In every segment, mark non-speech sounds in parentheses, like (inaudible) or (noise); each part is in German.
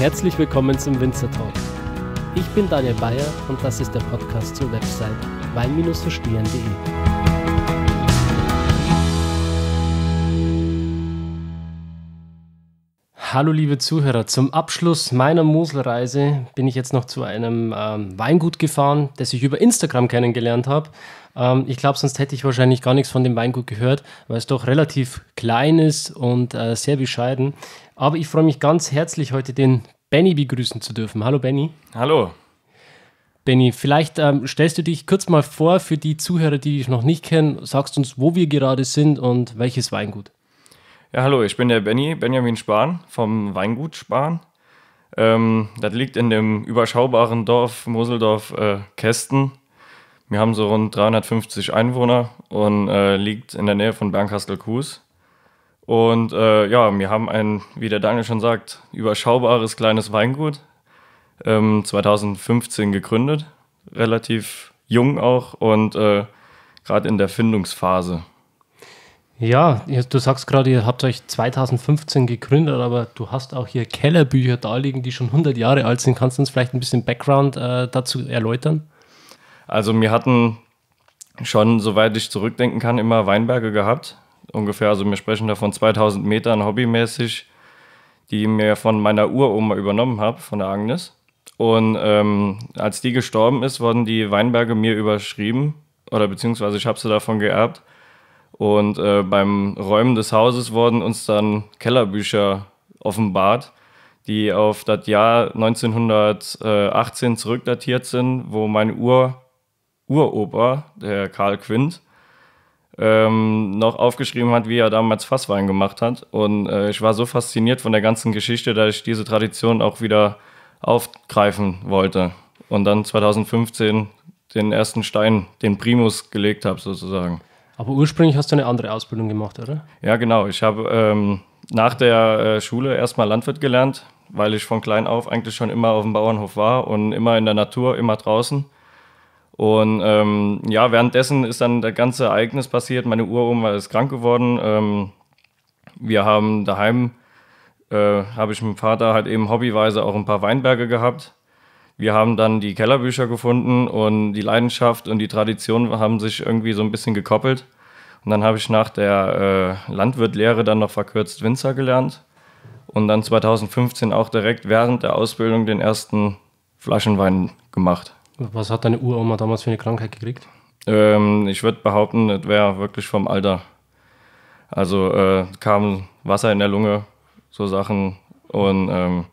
Herzlich willkommen zum Winzer Talk. Ich bin Daniel Bayer und das ist der Podcast zur Website wein-verstehen.de. Hallo liebe Zuhörer, zum Abschluss meiner Moselreise bin ich jetzt noch zu einem ähm, Weingut gefahren, das ich über Instagram kennengelernt habe. Ähm, ich glaube, sonst hätte ich wahrscheinlich gar nichts von dem Weingut gehört, weil es doch relativ klein ist und äh, sehr bescheiden. Aber ich freue mich ganz herzlich, heute den Benny begrüßen zu dürfen. Hallo Benny. Hallo. Benny, vielleicht ähm, stellst du dich kurz mal vor für die Zuhörer, die dich noch nicht kennen, sagst uns, wo wir gerade sind und welches Weingut. Ja, hallo, ich bin der Benny, Benjamin Spahn vom Weingut Spahn. Ähm, das liegt in dem überschaubaren Dorf Moseldorf äh, Kästen. Wir haben so rund 350 Einwohner und äh, liegt in der Nähe von Bernkastel-Kues. Und äh, ja, wir haben ein, wie der Daniel schon sagt, überschaubares kleines Weingut. Ähm, 2015 gegründet, relativ jung auch und äh, gerade in der Findungsphase. Ja, du sagst gerade, ihr habt euch 2015 gegründet, aber du hast auch hier Kellerbücher da liegen, die schon 100 Jahre alt sind. Kannst du uns vielleicht ein bisschen Background äh, dazu erläutern? Also wir hatten schon, soweit ich zurückdenken kann, immer Weinberge gehabt. Ungefähr, also wir sprechen da von 2000 Metern hobbymäßig, die ich mir von meiner Uroma übernommen habe, von der Agnes. Und ähm, als die gestorben ist, wurden die Weinberge mir überschrieben oder beziehungsweise ich habe sie davon geerbt. Und äh, beim Räumen des Hauses wurden uns dann Kellerbücher offenbart, die auf das Jahr 1918 zurückdatiert sind, wo mein Ur Uropa, der Karl Quint, ähm, noch aufgeschrieben hat, wie er damals Fasswein gemacht hat. Und äh, ich war so fasziniert von der ganzen Geschichte, dass ich diese Tradition auch wieder aufgreifen wollte. Und dann 2015 den ersten Stein, den Primus gelegt habe, sozusagen. Aber ursprünglich hast du eine andere Ausbildung gemacht, oder? Ja, genau. Ich habe ähm, nach der äh, Schule erstmal Landwirt gelernt, weil ich von klein auf eigentlich schon immer auf dem Bauernhof war und immer in der Natur, immer draußen. Und ähm, ja, währenddessen ist dann das ganze Ereignis passiert. Meine Uroma ist krank geworden. Ähm, wir haben daheim, äh, habe ich mit dem Vater halt eben hobbyweise auch ein paar Weinberge gehabt wir haben dann die Kellerbücher gefunden und die Leidenschaft und die Tradition haben sich irgendwie so ein bisschen gekoppelt. Und dann habe ich nach der äh, Landwirtlehre dann noch verkürzt Winzer gelernt und dann 2015 auch direkt während der Ausbildung den ersten Flaschenwein gemacht. Was hat deine Uroma damals für eine Krankheit gekriegt? Ähm, ich würde behaupten, es wäre wirklich vom Alter. Also äh, kam Wasser in der Lunge, so Sachen und ähm,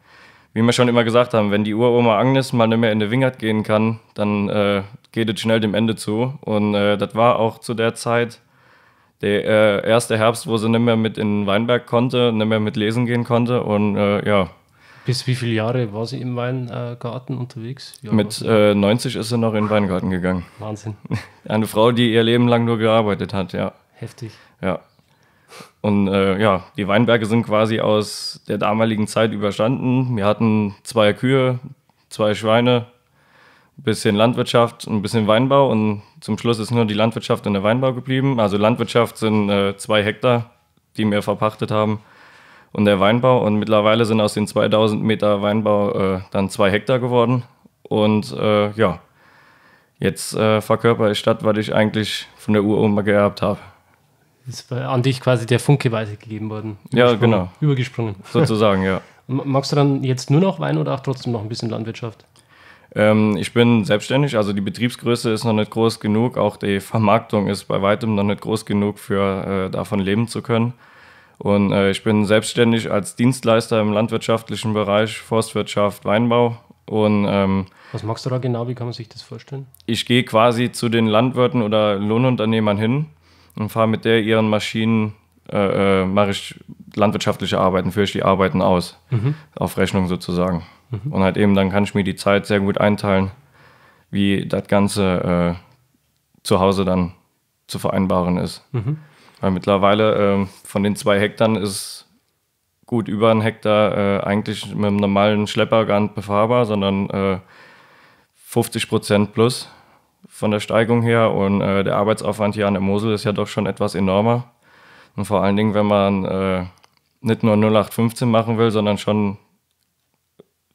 wie wir schon immer gesagt haben, wenn die Uroma Agnes mal nicht mehr in den Wingert gehen kann, dann äh, geht es schnell dem Ende zu. Und äh, das war auch zu der Zeit der äh, erste Herbst, wo sie nicht mehr mit in den Weinberg konnte, nicht mehr mit lesen gehen konnte. Und äh, ja. Bis wie viele Jahre war sie im Weingarten äh, unterwegs? Ja, mit 90 äh, ist sie noch in den Weingarten gegangen. Wahnsinn. (laughs) Eine Frau, die ihr Leben lang nur gearbeitet hat, ja. Heftig. Ja. Und äh, ja, die Weinberge sind quasi aus der damaligen Zeit überstanden. Wir hatten zwei Kühe, zwei Schweine, ein bisschen Landwirtschaft, ein bisschen Weinbau und zum Schluss ist nur die Landwirtschaft und der Weinbau geblieben. Also Landwirtschaft sind äh, zwei Hektar, die wir verpachtet haben und der Weinbau. Und mittlerweile sind aus den 2000 Meter Weinbau äh, dann zwei Hektar geworden. Und äh, ja, jetzt äh, verkörper ich Stadt, was ich eigentlich von der Uroma geerbt habe ist an dich quasi der Funke weitergegeben worden. Ja, genau. Übergesprungen. (laughs) Sozusagen, ja. Magst du dann jetzt nur noch Wein oder auch trotzdem noch ein bisschen Landwirtschaft? Ähm, ich bin selbstständig, also die Betriebsgröße ist noch nicht groß genug. Auch die Vermarktung ist bei weitem noch nicht groß genug, für äh, davon leben zu können. Und äh, ich bin selbstständig als Dienstleister im landwirtschaftlichen Bereich, Forstwirtschaft, Weinbau. Und, ähm, Was machst du da genau? Wie kann man sich das vorstellen? Ich gehe quasi zu den Landwirten oder Lohnunternehmern hin und fahre mit der ihren Maschinen, äh, äh, mache ich landwirtschaftliche Arbeiten, führe ich die Arbeiten aus, mhm. auf Rechnung sozusagen. Mhm. Und halt eben, dann kann ich mir die Zeit sehr gut einteilen, wie das Ganze äh, zu Hause dann zu vereinbaren ist. Mhm. Weil mittlerweile äh, von den zwei Hektaren ist gut über einen Hektar äh, eigentlich mit einem normalen Schlepper gar nicht befahrbar, sondern 50 äh, Prozent plus von der Steigung her und äh, der Arbeitsaufwand hier an der Mosel ist ja doch schon etwas enormer. Und vor allen Dingen, wenn man äh, nicht nur 0815 machen will, sondern schon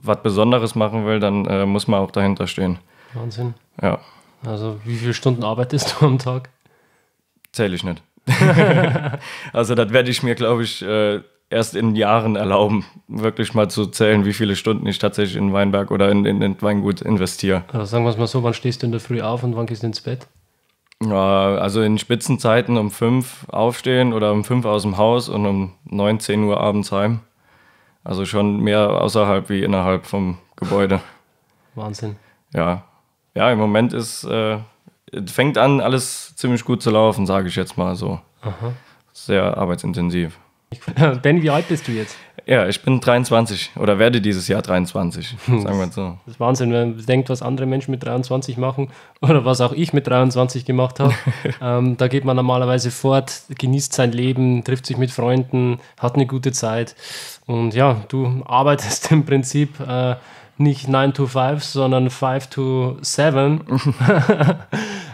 was Besonderes machen will, dann äh, muss man auch dahinter stehen. Wahnsinn. Ja. Also wie viele Stunden arbeitest du am Tag? Zähle ich nicht. (laughs) also das werde ich mir, glaube ich, äh, erst in Jahren erlauben, wirklich mal zu zählen, wie viele Stunden ich tatsächlich in Weinberg oder in, in, in Weingut investiere. Also sagen wir es mal so, wann stehst du in der Früh auf und wann gehst du ins Bett? Ja, also in Spitzenzeiten um fünf aufstehen oder um fünf aus dem Haus und um 19 Uhr abends heim. Also schon mehr außerhalb wie innerhalb vom Gebäude. Wahnsinn. Ja. Ja, im Moment ist, äh, fängt an, alles ziemlich gut zu laufen, sage ich jetzt mal so. Aha. Sehr arbeitsintensiv. (laughs) Ben, wie alt bist du jetzt? Ja, ich bin 23 oder werde dieses Jahr 23, (laughs) sagen wir so. Das ist Wahnsinn, wenn man denkt, was andere Menschen mit 23 machen oder was auch ich mit 23 gemacht habe. (laughs) ähm, da geht man normalerweise fort, genießt sein Leben, trifft sich mit Freunden, hat eine gute Zeit. Und ja, du arbeitest im Prinzip. Äh, nicht 9 to 5, sondern 5 to 7.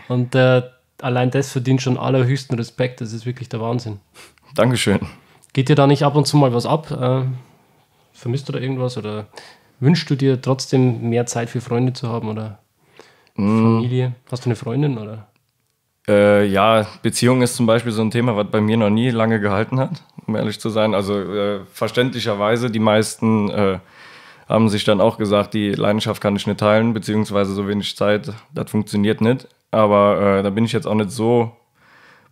Und äh, allein das verdient schon allerhöchsten Respekt. Das ist wirklich der Wahnsinn. Dankeschön. Geht dir da nicht ab und zu mal was ab? Äh, vermisst du da irgendwas oder wünschst du dir trotzdem mehr Zeit für Freunde zu haben oder mm. Familie? Hast du eine Freundin oder? Äh, ja, Beziehung ist zum Beispiel so ein Thema, was bei mir noch nie lange gehalten hat, um ehrlich zu sein. Also äh, verständlicherweise, die meisten äh, haben sich dann auch gesagt, die Leidenschaft kann ich nicht teilen, beziehungsweise so wenig Zeit, das funktioniert nicht. Aber äh, da bin ich jetzt auch nicht so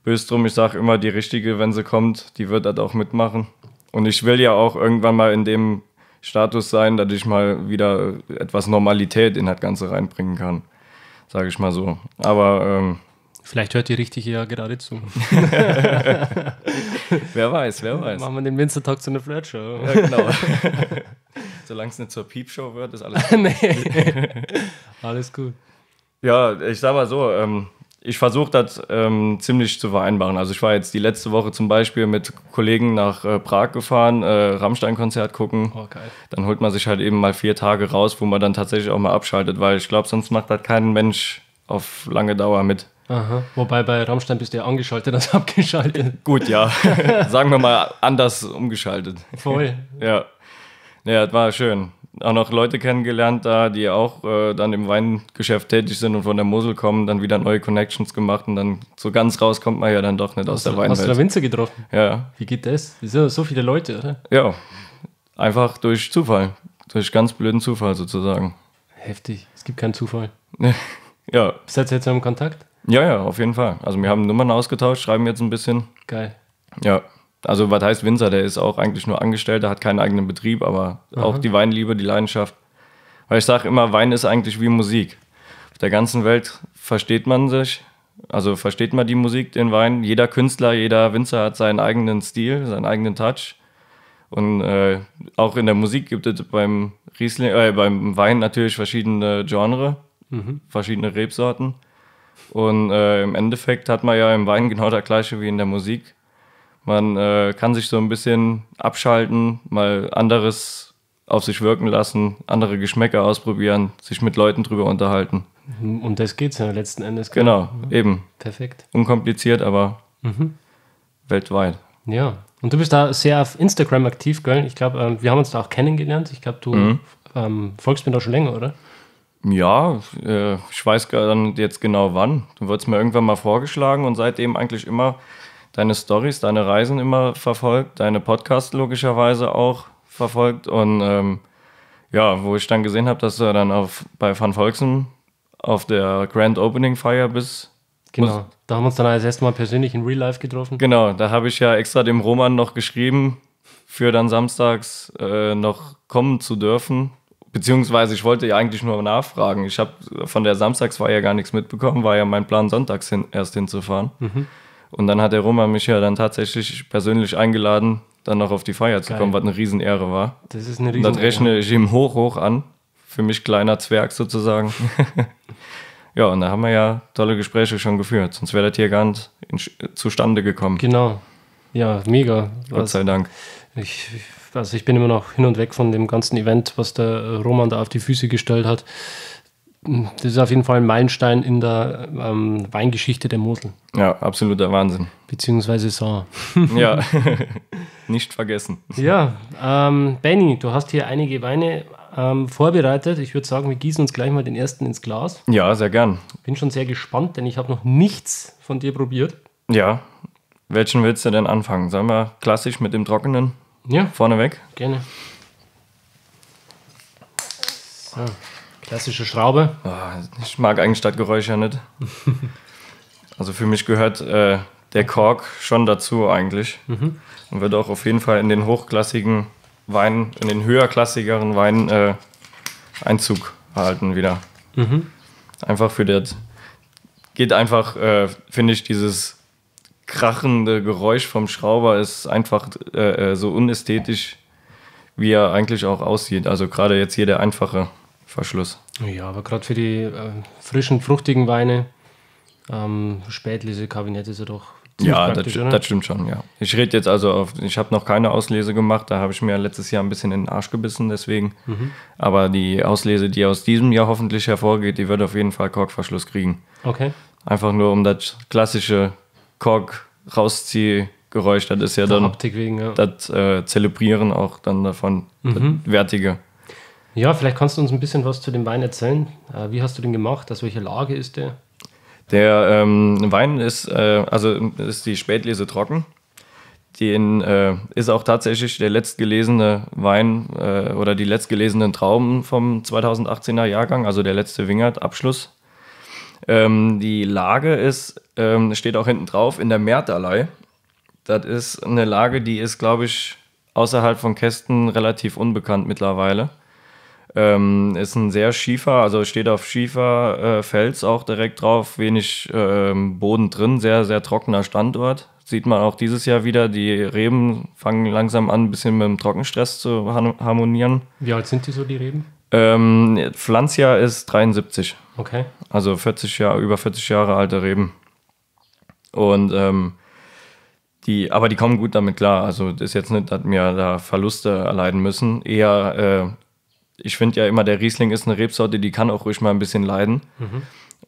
böse drum. Ich sage immer, die richtige, wenn sie kommt, die wird das auch mitmachen. Und ich will ja auch irgendwann mal in dem Status sein, dass ich mal wieder etwas Normalität in das Ganze reinbringen kann. Sage ich mal so. Aber. Ähm, Vielleicht hört die Richtige ja gerade zu. (laughs) wer weiß, wer weiß. Machen wir den Winzer Talk zu einer Flirtshow. Ja, genau. (laughs) Solange es nicht zur Show wird, ist alles gut. (laughs) nee. alles gut. Ja, ich sag mal so, ähm, ich versuche das ähm, ziemlich zu vereinbaren. Also ich war jetzt die letzte Woche zum Beispiel mit Kollegen nach äh, Prag gefahren, äh, Rammstein-Konzert gucken. Oh, geil. dann holt man sich halt eben mal vier Tage raus, wo man dann tatsächlich auch mal abschaltet, weil ich glaube, sonst macht das kein Mensch auf lange Dauer mit. Aha. Wobei bei Rammstein bist du ja angeschaltet (laughs) als abgeschaltet. (laughs) Gut, ja. (laughs) Sagen wir mal anders umgeschaltet. Voll. ja. Ja, das war schön auch noch Leute kennengelernt da, die auch äh, dann im Weingeschäft tätig sind und von der Mosel kommen, dann wieder neue Connections gemacht und dann so ganz raus kommt man ja dann doch nicht aus, aus der Weinwelt. Hast du da Winzer getroffen? Ja. Wie geht das? Das sind so viele Leute, oder? Ja, einfach durch Zufall, durch ganz blöden Zufall sozusagen. Heftig, es gibt keinen Zufall. (laughs) ja. Seid ihr jetzt noch im Kontakt? Ja, ja, auf jeden Fall. Also wir haben Nummern ausgetauscht, schreiben jetzt ein bisschen. Geil. Ja. Also was heißt Winzer? Der ist auch eigentlich nur Angestellter, hat keinen eigenen Betrieb, aber Aha. auch die Weinliebe, die Leidenschaft. Weil ich sage immer, Wein ist eigentlich wie Musik. Auf der ganzen Welt versteht man sich, also versteht man die Musik, den Wein. Jeder Künstler, jeder Winzer hat seinen eigenen Stil, seinen eigenen Touch. Und äh, auch in der Musik gibt es beim, Riesling, äh, beim Wein natürlich verschiedene Genre, mhm. verschiedene Rebsorten. Und äh, im Endeffekt hat man ja im Wein genau das gleiche wie in der Musik man äh, kann sich so ein bisschen abschalten, mal anderes auf sich wirken lassen, andere Geschmäcker ausprobieren, sich mit Leuten drüber unterhalten. Mhm, und das geht es ja letzten Endes. Genau, eben. Perfekt. Unkompliziert, aber mhm. weltweit. Ja. Und du bist da sehr auf Instagram aktiv, gell? Ich glaube, ähm, wir haben uns da auch kennengelernt. Ich glaube, du mhm. ähm, folgst mir da schon länger, oder? Ja, äh, ich weiß gar nicht jetzt genau wann. Du wurdest mir irgendwann mal vorgeschlagen und seitdem eigentlich immer deine Stories, deine Reisen immer verfolgt, deine Podcasts logischerweise auch verfolgt und ähm, ja, wo ich dann gesehen habe, dass du dann auf, bei Van Volksen auf der Grand Opening Feier bist. Genau, da haben wir uns dann als erstes Mal persönlich in Real Life getroffen. Genau, da habe ich ja extra dem Roman noch geschrieben, für dann samstags äh, noch kommen zu dürfen. Beziehungsweise ich wollte ja eigentlich nur nachfragen. Ich habe von der Samstagsfeier gar nichts mitbekommen, war ja mein Plan, sonntags hin, erst hinzufahren. Mhm. Und dann hat der Roma mich ja dann tatsächlich persönlich eingeladen, dann noch auf die Feier zu Geil. kommen, was eine Riesenehre war. Das ist eine Riesenehre. Und das rechne ich ihm hoch, hoch an. Für mich kleiner Zwerg sozusagen. (laughs) ja, und da haben wir ja tolle Gespräche schon geführt. Sonst wäre das hier gar nicht in, äh, zustande gekommen. Genau. Ja, mega. Gott sei Dank. Ich, also ich bin immer noch hin und weg von dem ganzen Event, was der Roman da auf die Füße gestellt hat das ist auf jeden Fall ein Meilenstein in der ähm, Weingeschichte der Mosel. Ja, absoluter Wahnsinn. Beziehungsweise Saar. (laughs) ja, (laughs) nicht vergessen. Ja, ähm, Benny, du hast hier einige Weine ähm, vorbereitet. Ich würde sagen, wir gießen uns gleich mal den ersten ins Glas. Ja, sehr gern. Bin schon sehr gespannt, denn ich habe noch nichts von dir probiert. Ja, welchen willst du denn anfangen? Sagen wir klassisch mit dem Trockenen? Ja. Vorneweg? Gerne. So. Klassische Schraube? Ah, ich mag eigentlich Stadtgeräusche nicht. (laughs) also für mich gehört äh, der Kork schon dazu eigentlich. Mhm. Und wird auch auf jeden Fall in den hochklassigen Wein, in den höherklassigeren Wein äh, Einzug erhalten wieder. Mhm. Einfach für das. Geht einfach, äh, finde ich, dieses krachende Geräusch vom Schrauber ist einfach äh, äh so unästhetisch, wie er eigentlich auch aussieht. Also gerade jetzt hier der einfache. Verschluss. Ja, aber gerade für die äh, frischen, fruchtigen Weine, ähm, Spätlese, Kabinett ist ja doch. Ja, das, das, stimmt schon, ja. Ich rede jetzt also auf, ich habe noch keine Auslese gemacht, da habe ich mir letztes Jahr ein bisschen in den Arsch gebissen, deswegen. Mhm. Aber die Auslese, die aus diesem Jahr hoffentlich hervorgeht, die wird auf jeden Fall Korkverschluss kriegen. Okay. Einfach nur um das klassische Kork rauszieh Geräusch, das ist ja dann wegen, ja. das äh, Zelebrieren auch dann davon, mhm. das Wertige. Ja, vielleicht kannst du uns ein bisschen was zu dem Wein erzählen. Äh, wie hast du den gemacht? Aus welcher Lage ist der? Der ähm, Wein ist, äh, also ist die Spätlese trocken. Den äh, ist auch tatsächlich der letztgelesene Wein äh, oder die letztgelesenen Trauben vom 2018er Jahrgang, also der letzte Wingert-Abschluss. Ähm, die Lage ist, ähm, steht auch hinten drauf, in der Mertalei. Das ist eine Lage, die ist, glaube ich, außerhalb von Kästen relativ unbekannt mittlerweile. Ähm, ist ein sehr schiefer, also steht auf schiefer äh, Fels auch direkt drauf, wenig ähm, Boden drin, sehr, sehr trockener Standort. Sieht man auch dieses Jahr wieder, die Reben fangen langsam an, ein bisschen mit dem Trockenstress zu harmonieren. Wie alt sind die so, die Reben? Ähm, Pflanzjahr ist 73. Okay. Also 40 Jahre, über 40 Jahre alte Reben. Und ähm, die, aber die kommen gut damit klar. Also ist jetzt nicht, dass wir da Verluste erleiden müssen. Eher äh, ich finde ja immer, der Riesling ist eine Rebsorte, die kann auch ruhig mal ein bisschen leiden, mhm.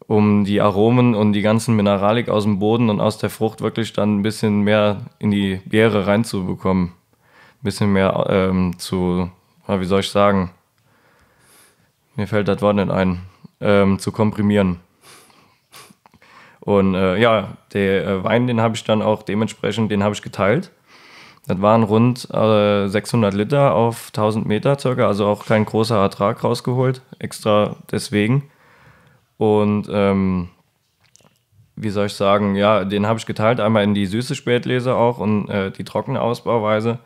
um die Aromen und die ganzen Mineralik aus dem Boden und aus der Frucht wirklich dann ein bisschen mehr in die Beere reinzubekommen. Ein bisschen mehr ähm, zu, wie soll ich sagen, mir fällt das Wort nicht ein, ähm, zu komprimieren. Und äh, ja, der äh, Wein, den habe ich dann auch dementsprechend, den habe ich geteilt. Das waren rund äh, 600 Liter auf 1000 Meter circa, also auch kein großer Ertrag rausgeholt, extra deswegen. Und ähm, wie soll ich sagen, ja, den habe ich geteilt, einmal in die süße Spätlese auch und äh, die trockene Ausbauweise.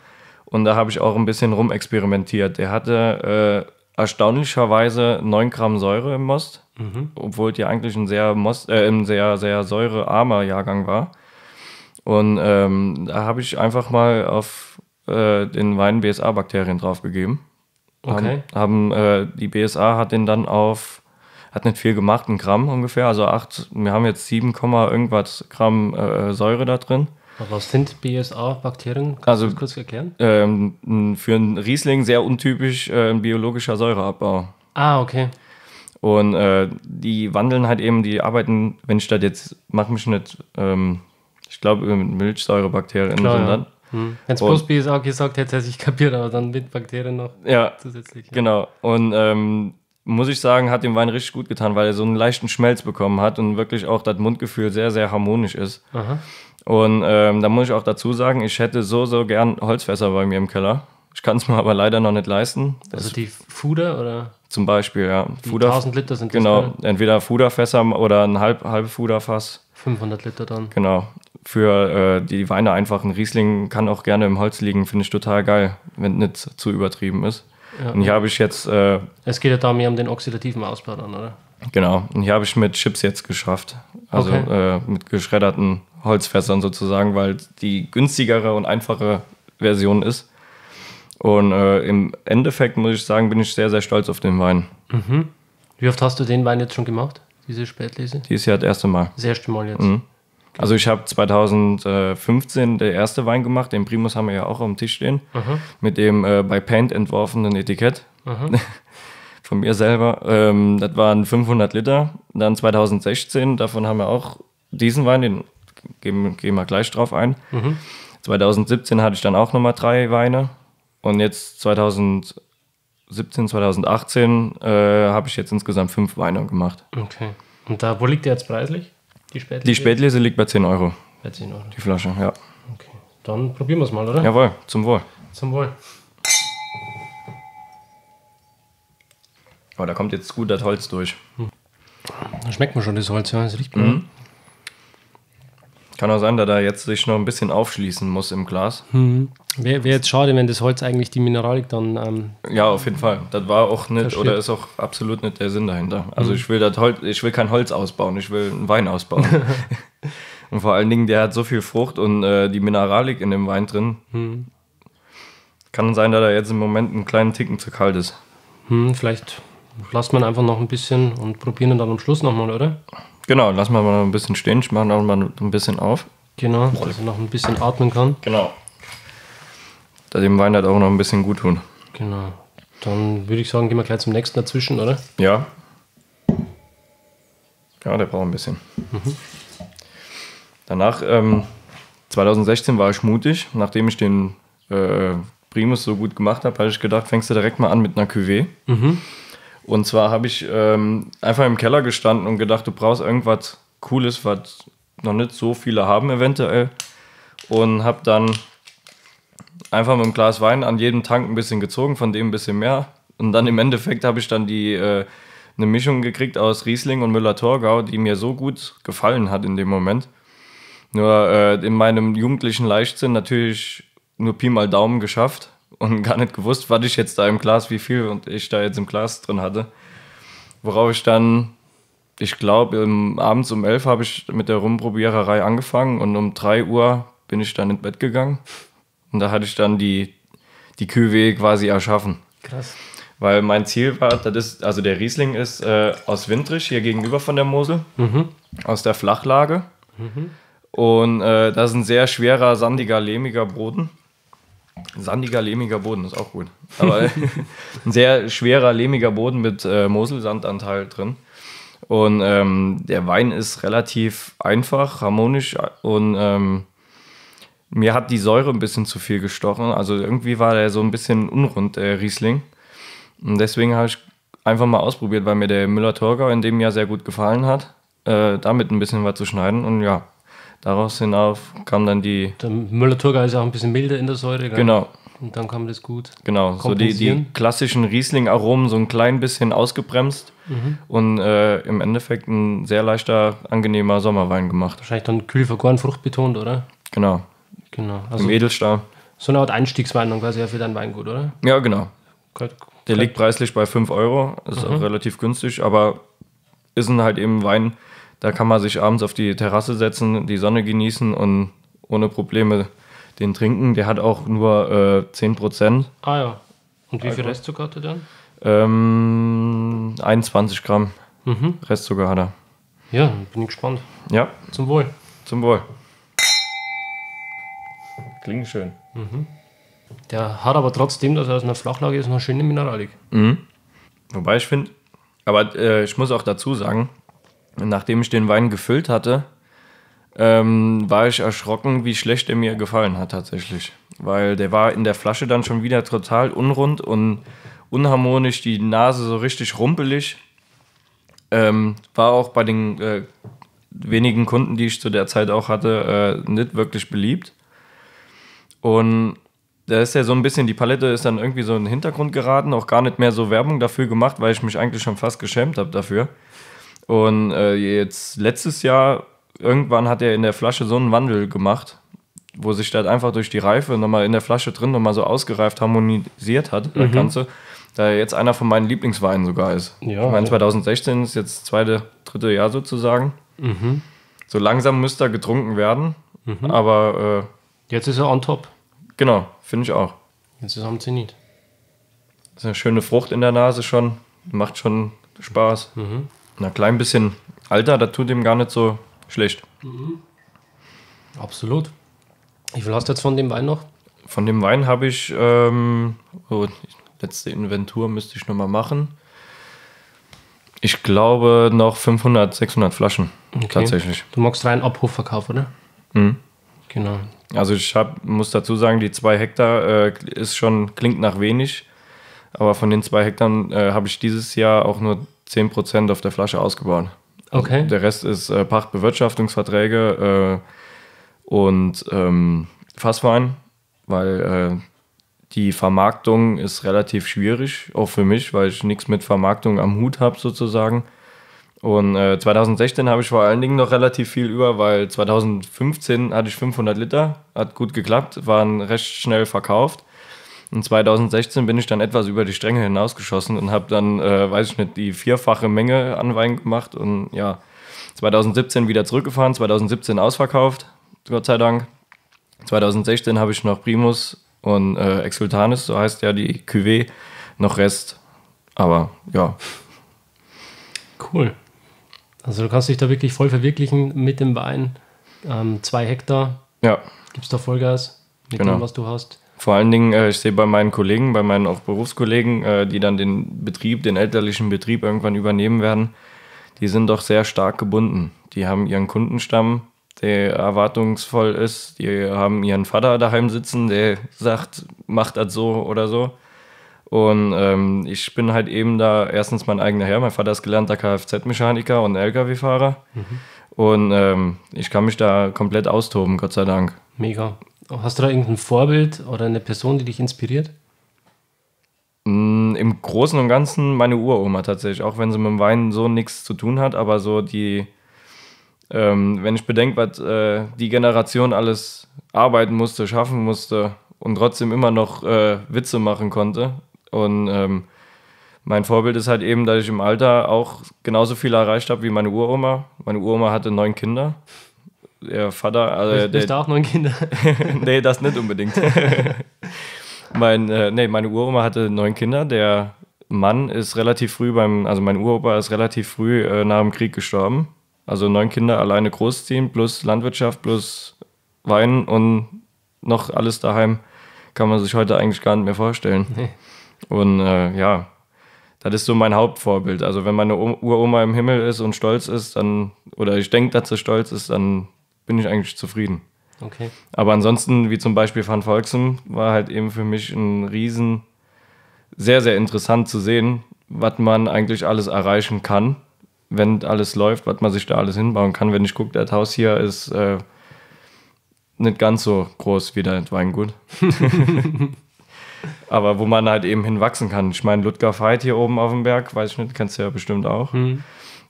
Und da habe ich auch ein bisschen rumexperimentiert. Der hatte äh, erstaunlicherweise 9 Gramm Säure im Most, mhm. obwohl der eigentlich ein sehr, Most, äh, ein sehr, sehr säurearmer Jahrgang war. Und ähm, da habe ich einfach mal auf äh, den Wein BSA-Bakterien draufgegeben. Okay. Haben, haben äh, die BSA hat den dann auf, hat nicht viel gemacht, ein Gramm ungefähr, also acht, wir haben jetzt 7, irgendwas Gramm äh, Säure da drin. Was sind BSA-Bakterien? Kannst also, du das kurz erklären? Ähm, für einen Riesling sehr untypisch äh, ein biologischer Säureabbau. Ah, okay. Und äh, die wandeln halt eben, die arbeiten, wenn ich das jetzt, mach mich nicht ähm, ich glaube, mit Milchsäurebakterien Klar, sind dann. Hm. Wenn es bloß BSA gesagt hätte, hätte ich kapiert, aber dann mit Bakterien noch ja, zusätzlich. Ja. Genau. Und ähm, muss ich sagen, hat dem Wein richtig gut getan, weil er so einen leichten Schmelz bekommen hat und wirklich auch das Mundgefühl sehr, sehr harmonisch ist. Aha. Und ähm, da muss ich auch dazu sagen, ich hätte so, so gern Holzfässer bei mir im Keller. Ich kann es mir (laughs) aber leider noch nicht leisten. Das also die Fuder oder? Zum Beispiel, ja. Die Fuder, 1000 Liter sind das. Genau, entweder Fuderfässer oder ein halb, halb Fuderfass. 500 Liter dann. Genau für äh, die Weine einfach ein Riesling kann auch gerne im Holz liegen, finde ich total geil, wenn nicht zu übertrieben ist. Ja. Und hier habe ich jetzt. Äh, es geht ja da mehr um den oxidativen Ausbau dann, oder? Genau. Und hier habe ich mit Chips jetzt geschafft. Also okay. äh, mit geschredderten Holzfässern sozusagen, weil die günstigere und einfache Version ist. Und äh, im Endeffekt muss ich sagen, bin ich sehr, sehr stolz auf den Wein. Mhm. Wie oft hast du den Wein jetzt schon gemacht, diese Spätlese? Die ist ja das erste Mal. Das erste Mal jetzt. Mhm. Okay. Also ich habe 2015 der erste Wein gemacht, den Primus haben wir ja auch am Tisch stehen, mhm. mit dem äh, bei Paint entworfenen Etikett mhm. (laughs) von mir selber. Ähm, das waren 500 Liter. Dann 2016, davon haben wir auch diesen Wein, den geben, gehen wir gleich drauf ein. Mhm. 2017 hatte ich dann auch nochmal drei Weine und jetzt 2017, 2018 äh, habe ich jetzt insgesamt fünf Weine gemacht. Okay. Und da, wo liegt der jetzt preislich? Die Spätlese? Die Spätlese liegt bei 10 Euro. Bei 10 Euro. Die Flasche, ja. Okay. Dann probieren wir es mal, oder? Jawohl, zum Wohl. Zum Wohl. Oh, da kommt jetzt gut das Holz durch. Hm. Da schmeckt man schon das Holz, ja. es riecht gut. Mhm. Kann auch sein, dass er jetzt sich noch ein bisschen aufschließen muss im Glas. Hm. Wäre wär jetzt schade, wenn das Holz eigentlich die Mineralik dann. Ähm, ja, auf jeden Fall. Das war auch nicht versteht. oder ist auch absolut nicht der Sinn dahinter. Also hm. ich will das Holz, ich will kein Holz ausbauen, ich will einen Wein ausbauen. (laughs) und vor allen Dingen, der hat so viel Frucht und äh, die Mineralik in dem Wein drin. Hm. Kann sein, dass er jetzt im Moment einen kleinen Ticken zu kalt ist. Hm, vielleicht lassen wir ihn einfach noch ein bisschen und probieren ihn dann am Schluss nochmal, oder? Genau, lassen wir mal noch ein bisschen stehen, machen auch mal ein bisschen auf. Genau, Boah. dass er noch ein bisschen atmen kann. Genau. Da dem Wein halt auch noch ein bisschen gut tun. Genau. Dann würde ich sagen, gehen wir gleich zum nächsten dazwischen, oder? Ja. Ja, der braucht ein bisschen. Mhm. Danach, ähm, 2016 war ich mutig. Nachdem ich den äh, Primus so gut gemacht habe, habe ich gedacht, fängst du direkt mal an mit einer Cuvée. Mhm. Und zwar habe ich ähm, einfach im Keller gestanden und gedacht, du brauchst irgendwas Cooles, was noch nicht so viele haben eventuell. Und habe dann einfach mit einem Glas Wein an jedem Tank ein bisschen gezogen, von dem ein bisschen mehr. Und dann im Endeffekt habe ich dann die äh, eine Mischung gekriegt aus Riesling und Müller-Torgau, die mir so gut gefallen hat in dem Moment. Nur äh, in meinem jugendlichen Leichtsinn natürlich nur Pi mal Daumen geschafft und gar nicht gewusst, was ich jetzt da im Glas, wie viel und ich da jetzt im Glas drin hatte. Worauf ich dann, ich glaube, abends um elf habe ich mit der Rumprobiererei angefangen und um drei Uhr bin ich dann ins Bett gegangen. Und da hatte ich dann die, die Kühlwehe quasi erschaffen. Krass. Weil mein Ziel war, das ist, also der Riesling ist äh, aus Windrich, hier gegenüber von der Mosel, mhm. aus der Flachlage. Mhm. Und äh, das ist ein sehr schwerer, sandiger, lehmiger Boden. Sandiger, lehmiger Boden, ist auch gut. Aber (laughs) ein sehr schwerer, lehmiger Boden mit äh, Moselsandanteil drin. Und ähm, der Wein ist relativ einfach, harmonisch und ähm, mir hat die Säure ein bisschen zu viel gestochen. Also irgendwie war der so ein bisschen unrund, der Riesling. Und deswegen habe ich einfach mal ausprobiert, weil mir der Müller-Torgau in dem Jahr sehr gut gefallen hat, äh, damit ein bisschen was zu schneiden. Und ja, Daraus hinauf kam dann die. Der Müller-Thurgau ist auch ein bisschen milder in der Säure, gell? Genau. Und dann kam das gut. Genau, so die, die klassischen Riesling-Aromen so ein klein bisschen ausgebremst mhm. und äh, im Endeffekt ein sehr leichter, angenehmer Sommerwein gemacht. Wahrscheinlich dann kühl vergoren, fruchtbetont, oder? Genau. Genau. Also Im Edelstar. So eine Art Einstiegswein dann quasi für dein Weingut, oder? Ja, genau. Gut, gut. Der liegt preislich bei 5 Euro, ist mhm. auch relativ günstig, aber ist halt eben Wein, da kann man sich abends auf die Terrasse setzen, die Sonne genießen und ohne Probleme den trinken. Der hat auch nur äh, 10%. Ah ja. Und wie also viel Restzucker hat er dann? Ähm, 21 Gramm mhm. Restzucker hat er. Ja, bin ich gespannt. Ja. Zum Wohl. Zum Wohl. Klingt schön. Mhm. Der hat aber trotzdem, dass er aus einer Flachlage ist, noch schöne Mineralik. Mhm. Wobei ich finde, aber äh, ich muss auch dazu sagen, nachdem ich den Wein gefüllt hatte, ähm, war ich erschrocken, wie schlecht er mir gefallen hat tatsächlich. Weil der war in der Flasche dann schon wieder total unrund und unharmonisch, die Nase so richtig rumpelig. Ähm, war auch bei den äh, wenigen Kunden, die ich zu der Zeit auch hatte, äh, nicht wirklich beliebt. Und da ist ja so ein bisschen, die Palette ist dann irgendwie so in den Hintergrund geraten, auch gar nicht mehr so Werbung dafür gemacht, weil ich mich eigentlich schon fast geschämt habe dafür. Und äh, jetzt letztes Jahr, irgendwann hat er in der Flasche so einen Wandel gemacht, wo sich das einfach durch die Reife nochmal in der Flasche drin nochmal so ausgereift harmonisiert hat, mhm. das Ganze. Da er jetzt einer von meinen Lieblingsweinen sogar ist. Ja, ich meine, 2016 ist jetzt das zweite, dritte Jahr sozusagen. Mhm. So langsam müsste er getrunken werden, mhm. aber. Äh, jetzt ist er on top. Genau, finde ich auch. Jetzt ist er am Zenit. Das ist eine schöne Frucht in der Nase schon. Macht schon Spaß. Mhm. Na, klein bisschen Alter, das tut ihm gar nicht so schlecht. Mhm. Absolut. Wie viel hast du jetzt von dem Wein noch? Von dem Wein habe ich, ähm, oh, letzte Inventur müsste ich nochmal machen. Ich glaube noch 500, 600 Flaschen okay. tatsächlich. Du magst rein Abhofverkauf, oder? Mhm. Genau. Also ich hab, muss dazu sagen, die zwei Hektar äh, ist schon, klingt nach wenig, aber von den zwei Hektar äh, habe ich dieses Jahr auch nur 10% auf der Flasche ausgebaut. Also Der Rest ist äh, Pachtbewirtschaftungsverträge äh, und ähm, Fasswein, weil äh, die Vermarktung ist relativ schwierig, auch für mich, weil ich nichts mit Vermarktung am Hut habe sozusagen. Und äh, 2016 habe ich vor allen Dingen noch relativ viel über, weil 2015 hatte ich 500 Liter, hat gut geklappt, waren recht schnell verkauft. Und 2016 bin ich dann etwas über die Stränge hinausgeschossen und habe dann, äh, weiß ich nicht, die vierfache Menge an Wein gemacht und ja, 2017 wieder zurückgefahren, 2017 ausverkauft, Gott sei Dank. 2016 habe ich noch Primus und äh, Exultanis, so heißt ja die Cuvée, noch Rest. Aber ja. Cool. Also du kannst dich da wirklich voll verwirklichen mit dem Wein. Ähm, zwei Hektar. Ja. Gibst da Vollgas mit genau. dem, was du hast. Vor allen Dingen, äh, ich sehe bei meinen Kollegen, bei meinen auch Berufskollegen, äh, die dann den Betrieb, den elterlichen Betrieb irgendwann übernehmen werden, die sind doch sehr stark gebunden. Die haben ihren Kundenstamm, der erwartungsvoll ist. Die haben ihren Vater daheim sitzen, der sagt, macht das so oder so. Und ähm, ich bin halt eben da erstens mein eigener Herr. Mein Vater ist gelernter Kfz-Mechaniker und LKW-Fahrer. Mhm. Und ähm, ich kann mich da komplett austoben, Gott sei Dank. Mega. Hast du da irgendein Vorbild oder eine Person, die dich inspiriert? Mm, Im Großen und Ganzen meine Uroma tatsächlich, auch wenn sie mit dem Wein so nichts zu tun hat, aber so die, ähm, wenn ich bedenke, was äh, die Generation alles arbeiten musste, schaffen musste und trotzdem immer noch äh, Witze machen konnte. Und ähm, mein Vorbild ist halt eben, dass ich im Alter auch genauso viel erreicht habe wie meine Uroma. Meine Uroma hatte neun Kinder der Vater. Also ich, der, ich darf noch ein Kind. (laughs) nee, das nicht unbedingt. (laughs) mein, äh, nee, meine Uroma hatte neun Kinder. Der Mann ist relativ früh beim, also mein Uropa ist relativ früh äh, nach dem Krieg gestorben. Also neun Kinder alleine großziehen, plus Landwirtschaft, plus Wein und noch alles daheim, kann man sich heute eigentlich gar nicht mehr vorstellen. Nee. Und äh, ja, das ist so mein Hauptvorbild. Also wenn meine Uroma im Himmel ist und stolz ist, dann, oder ich denke, dass sie stolz ist, dann bin ich eigentlich zufrieden. Okay. Aber ansonsten, wie zum Beispiel Van Volksem, war halt eben für mich ein Riesen, sehr, sehr interessant zu sehen, was man eigentlich alles erreichen kann, wenn alles läuft, was man sich da alles hinbauen kann. Wenn ich gucke, das Haus hier ist äh, nicht ganz so groß wie das Weingut. (laughs) Aber wo man halt eben hinwachsen kann. Ich meine, Ludger Veit hier oben auf dem Berg, weiß ich nicht, kennst du ja bestimmt auch. Mhm.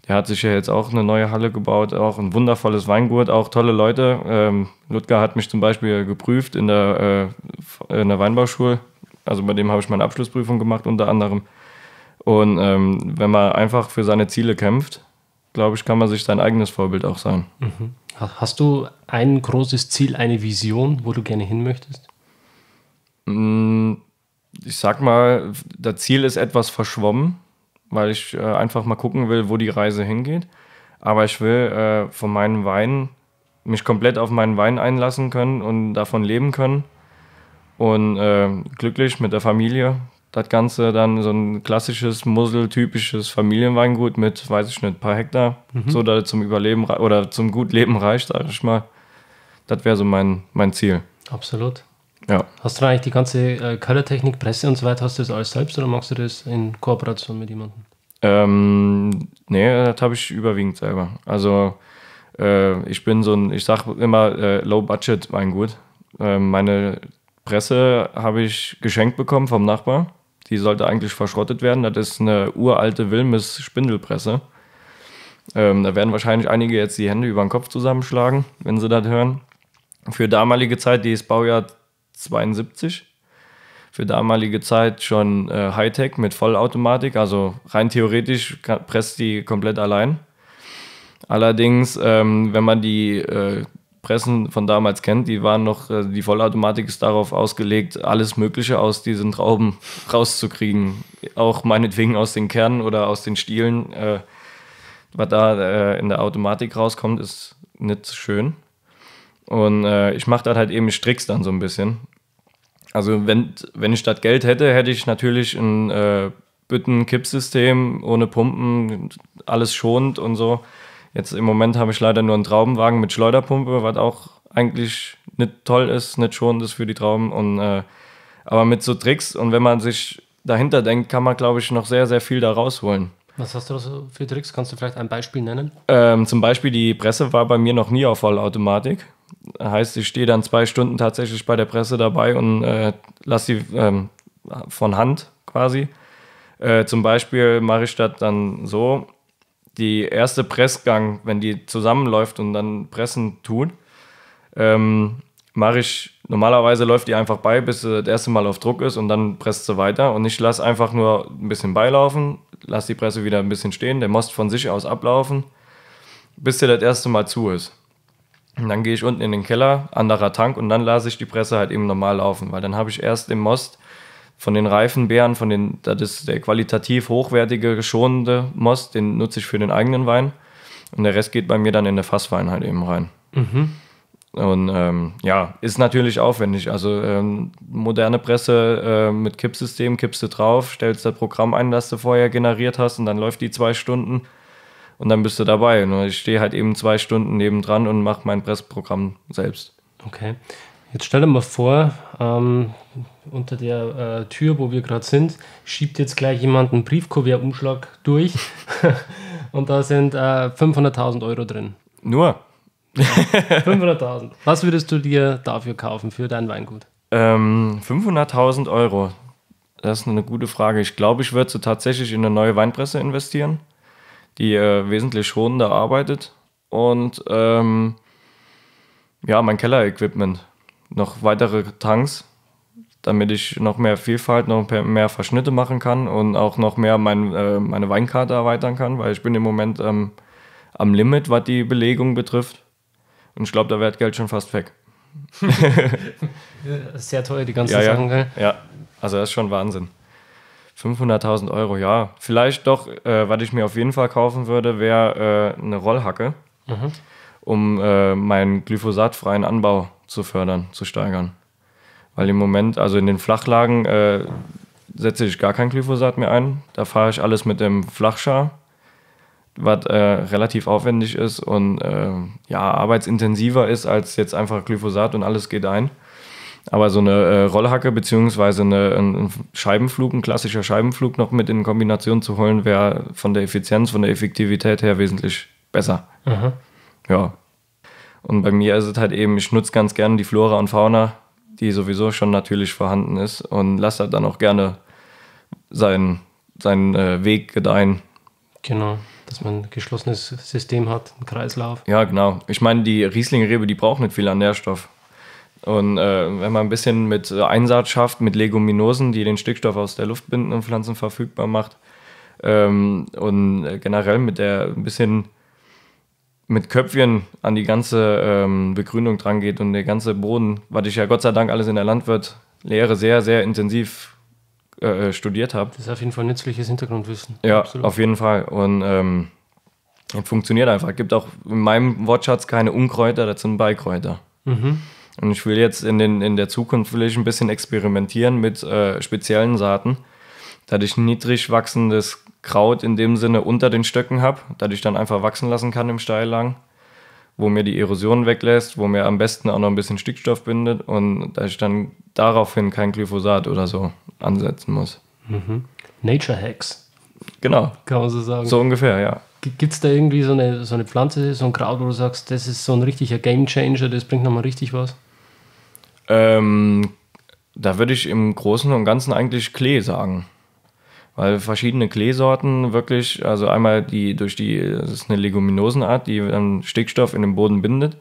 Der hat sich ja jetzt auch eine neue Halle gebaut, auch ein wundervolles Weingut, auch tolle Leute. Ähm, Ludger hat mich zum Beispiel geprüft in der, äh, in der Weinbauschule. Also bei dem habe ich meine Abschlussprüfung gemacht unter anderem. Und ähm, wenn man einfach für seine Ziele kämpft, glaube ich, kann man sich sein eigenes Vorbild auch sein. Mhm. Hast du ein großes Ziel, eine Vision, wo du gerne hin möchtest? Mm, ich sag mal, das Ziel ist etwas verschwommen weil ich äh, einfach mal gucken will, wo die Reise hingeht. Aber ich will äh, von meinem Wein mich komplett auf meinen Wein einlassen können und davon leben können. Und äh, glücklich mit der Familie. Das Ganze dann so ein klassisches, musseltypisches Familienweingut mit, weiß ich nicht, ein paar Hektar, mhm. so da zum Überleben oder zum Gutleben reicht, sag ich mal. Das wäre so mein, mein Ziel. Absolut. Ja. Hast du eigentlich die ganze äh, Color-Technik, Presse und so weiter, hast du das alles selbst oder machst du das in Kooperation mit jemandem? Ähm, nee, das habe ich überwiegend selber. Also äh, ich bin so ein, ich sage immer äh, Low Budget mein Gut. Äh, meine Presse habe ich geschenkt bekommen vom Nachbar. Die sollte eigentlich verschrottet werden. Das ist eine uralte Wilmes Spindelpresse. Ähm, da werden wahrscheinlich einige jetzt die Hände über den Kopf zusammenschlagen, wenn sie das hören. Für damalige Zeit, die ist Baujahr 72. Für damalige Zeit schon äh, Hightech mit Vollautomatik, also rein theoretisch kann, presst die komplett allein. Allerdings, ähm, wenn man die äh, Pressen von damals kennt, die waren noch, äh, die Vollautomatik ist darauf ausgelegt, alles Mögliche aus diesen Trauben (laughs) rauszukriegen. Auch meinetwegen aus den Kernen oder aus den Stielen. Äh, was da äh, in der Automatik rauskommt, ist nicht schön. Und äh, ich mache das halt eben, ich strick's dann so ein bisschen. Also wenn, wenn ich das Geld hätte, hätte ich natürlich ein äh, Bütten-Kippsystem ohne Pumpen, alles schonend und so. Jetzt im Moment habe ich leider nur einen Traubenwagen mit Schleuderpumpe, was auch eigentlich nicht toll ist, nicht schonend ist für die Trauben. Und, äh, aber mit so Tricks und wenn man sich dahinter denkt, kann man, glaube ich, noch sehr, sehr viel da rausholen. Was hast du da so für Tricks? Kannst du vielleicht ein Beispiel nennen? Ähm, zum Beispiel die Presse war bei mir noch nie auf Vollautomatik. Heißt, ich stehe dann zwei Stunden tatsächlich bei der Presse dabei und äh, lasse sie ähm, von Hand quasi. Äh, zum Beispiel mache ich das dann so: die erste Pressgang, wenn die zusammenläuft und dann Pressen tut, ähm, mache ich normalerweise läuft die einfach bei, bis sie das erste Mal auf Druck ist und dann presst sie weiter. Und ich lasse einfach nur ein bisschen beilaufen, lasse die Presse wieder ein bisschen stehen, der muss von sich aus ablaufen, bis sie das erste Mal zu ist. Und dann gehe ich unten in den Keller, anderer Tank und dann lasse ich die Presse halt eben normal laufen, weil dann habe ich erst im Most von den Reifenbeeren, von den, das ist der qualitativ hochwertige, geschonende Most, den nutze ich für den eigenen Wein. Und der Rest geht bei mir dann in der Fasswein halt eben rein. Mhm. Und ähm, ja, ist natürlich aufwendig. Also ähm, moderne Presse äh, mit Kippsystem, kippst du drauf, stellst das Programm ein, das du vorher generiert hast und dann läuft die zwei Stunden und dann bist du dabei. Und ich stehe halt eben zwei Stunden nebendran und mache mein Pressprogramm selbst. Okay. Jetzt stell dir mal vor, ähm, unter der äh, Tür, wo wir gerade sind, schiebt jetzt gleich jemand einen Briefkuvertumschlag durch (laughs) und da sind äh, 500.000 Euro drin. Nur? 500.000. Was würdest du dir dafür kaufen, für dein Weingut? Ähm, 500.000 Euro. Das ist eine gute Frage. Ich glaube, ich würde so tatsächlich in eine neue Weinpresse investieren die äh, wesentlich schonender arbeitet. Und ähm, ja, mein Keller-Equipment. Noch weitere Tanks, damit ich noch mehr Vielfalt, noch mehr Verschnitte machen kann und auch noch mehr mein, äh, meine Weinkarte erweitern kann, weil ich bin im Moment ähm, am Limit, was die Belegung betrifft. Und ich glaube, da wäre Geld schon fast weg. (laughs) Sehr toll, die ganzen ja, Sachen. Ja. ja, also das ist schon Wahnsinn. 500.000 Euro, ja. Vielleicht doch, äh, was ich mir auf jeden Fall kaufen würde, wäre äh, eine Rollhacke, mhm. um äh, meinen glyphosatfreien Anbau zu fördern, zu steigern. Weil im Moment, also in den Flachlagen, äh, setze ich gar kein Glyphosat mehr ein. Da fahre ich alles mit dem Flachschar, was äh, relativ aufwendig ist und äh, ja, arbeitsintensiver ist als jetzt einfach Glyphosat und alles geht ein. Aber so eine äh, Rollhacke bzw. ein Scheibenflug, ein klassischer Scheibenflug noch mit in Kombination zu holen, wäre von der Effizienz, von der Effektivität her wesentlich besser. Mhm. Ja. Und bei mir ist es halt eben, ich nutze ganz gerne die Flora und Fauna, die sowieso schon natürlich vorhanden ist und lasse halt dann auch gerne seinen, seinen äh, Weg gedeihen. Genau, dass man ein geschlossenes System hat, einen Kreislauf. Ja, genau. Ich meine, die Rieslingrebe, die braucht nicht viel an Nährstoff. Und äh, wenn man ein bisschen mit äh, Einsatz schafft, mit Leguminosen, die den Stickstoff aus der Luft binden und Pflanzen verfügbar macht, ähm, und äh, generell mit der ein bisschen mit Köpfchen an die ganze ähm, Begrünung dran geht und der ganze Boden, was ich ja Gott sei Dank alles in der Landwirtlehre sehr, sehr intensiv äh, äh studiert habe. Das ist auf jeden Fall nützliches Hintergrundwissen. Ja, Absolut. auf jeden Fall. Und ähm, funktioniert einfach. Es gibt auch in meinem Wortschatz keine Unkräuter, das sind Beikräuter. Mhm. Und ich will jetzt in, den, in der Zukunft will ich ein bisschen experimentieren mit äh, speziellen Saaten, dass ich niedrig wachsendes Kraut in dem Sinne unter den Stöcken habe, dass ich dann einfach wachsen lassen kann im Steil lang, wo mir die Erosion weglässt, wo mir am besten auch noch ein bisschen Stickstoff bindet und dass ich dann daraufhin kein Glyphosat oder so ansetzen muss. Mhm. Nature Hacks. Genau. Kann man so sagen. So ungefähr, ja. Gibt es da irgendwie so eine, so eine Pflanze, so ein Kraut, wo du sagst, das ist so ein richtiger Game Changer, das bringt nochmal richtig was? Ähm, da würde ich im Großen und Ganzen eigentlich Klee sagen. Weil verschiedene Kleesorten wirklich, also einmal die durch die, das ist eine Leguminosenart, die dann Stickstoff in den Boden bindet.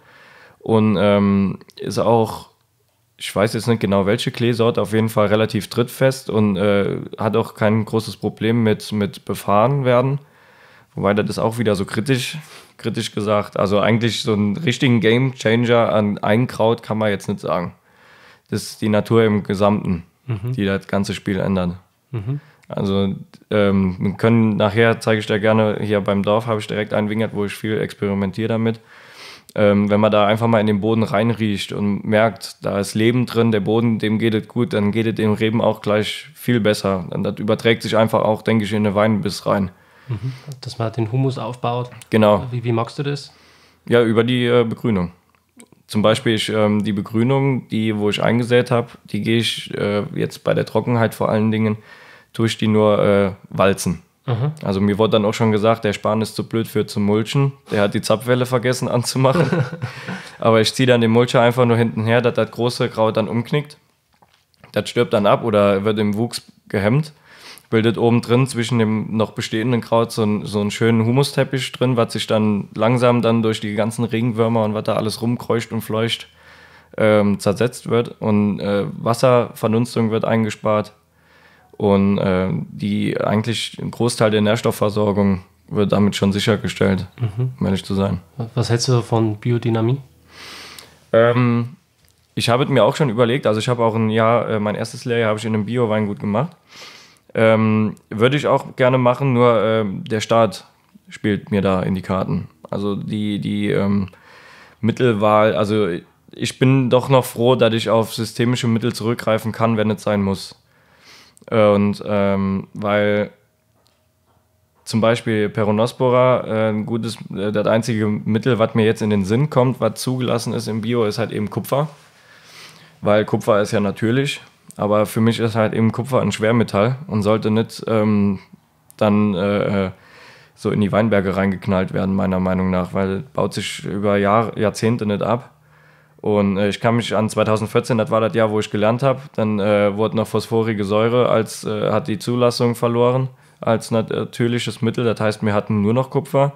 Und ähm, ist auch, ich weiß jetzt nicht genau welche Kleesorte, auf jeden Fall relativ trittfest und äh, hat auch kein großes Problem mit, mit befahren werden. Wobei das ist auch wieder so kritisch, kritisch gesagt. Also eigentlich so einen richtigen Game Changer an Einkraut kann man jetzt nicht sagen das ist die Natur im Gesamten, mhm. die das ganze Spiel ändert. Mhm. Also ähm, wir können nachher, zeige ich dir gerne, hier beim Dorf habe ich direkt einen Wingert, wo ich viel experimentiere damit. Ähm, wenn man da einfach mal in den Boden reinriecht und merkt, da ist Leben drin, der Boden, dem geht es gut, dann geht es dem Reben auch gleich viel besser. Und das überträgt sich einfach auch, denke ich, in den Weinbiss rein. Mhm. Dass man den Humus aufbaut. Genau. Wie, wie magst du das? Ja, über die äh, Begrünung. Zum Beispiel ich, ähm, die Begrünung, die wo ich eingesät habe, die gehe ich äh, jetzt bei der Trockenheit vor allen Dingen, tue ich die nur äh, walzen. Mhm. Also mir wurde dann auch schon gesagt, der Span ist zu blöd für zum Mulchen. Der hat die Zapfwelle vergessen anzumachen. (laughs) Aber ich ziehe dann den Mulcher einfach nur hinten her, dass das große Kraut dann umknickt. Das stirbt dann ab oder wird im Wuchs gehemmt bildet oben drin zwischen dem noch bestehenden Kraut so, ein, so einen schönen Humusteppich drin, was sich dann langsam dann durch die ganzen Regenwürmer und was da alles rumkreucht und fleucht ähm, zersetzt wird. Und äh, Wasserverdunstung wird eingespart. Und äh, die eigentlich ein Großteil der Nährstoffversorgung wird damit schon sichergestellt, mhm. um ehrlich zu sein. Was hältst du von Biodynamie? Ähm, ich habe mir auch schon überlegt, also ich habe auch ein Jahr, äh, mein erstes Lehrjahr habe ich in einem Bio-Weingut gemacht. Ähm, Würde ich auch gerne machen, nur ähm, der Staat spielt mir da in die Karten. Also die, die ähm, Mittelwahl, also ich bin doch noch froh, dass ich auf systemische Mittel zurückgreifen kann, wenn es sein muss. Äh, und ähm, weil zum Beispiel Peronospora, äh, ein gutes, äh, das einzige Mittel, was mir jetzt in den Sinn kommt, was zugelassen ist im Bio, ist halt eben Kupfer. Weil Kupfer ist ja natürlich aber für mich ist halt eben Kupfer ein Schwermetall und sollte nicht ähm, dann äh, äh so in die Weinberge reingeknallt werden, meiner Meinung nach, weil baut sich über Jahr, Jahrzehnte nicht ab. Und äh, ich kann mich an 2014, das war das Jahr, wo ich gelernt habe, dann äh, wurde noch phosphorige Säure als, äh, hat die Zulassung verloren als natürliches Mittel. Das heißt, wir hatten nur noch Kupfer.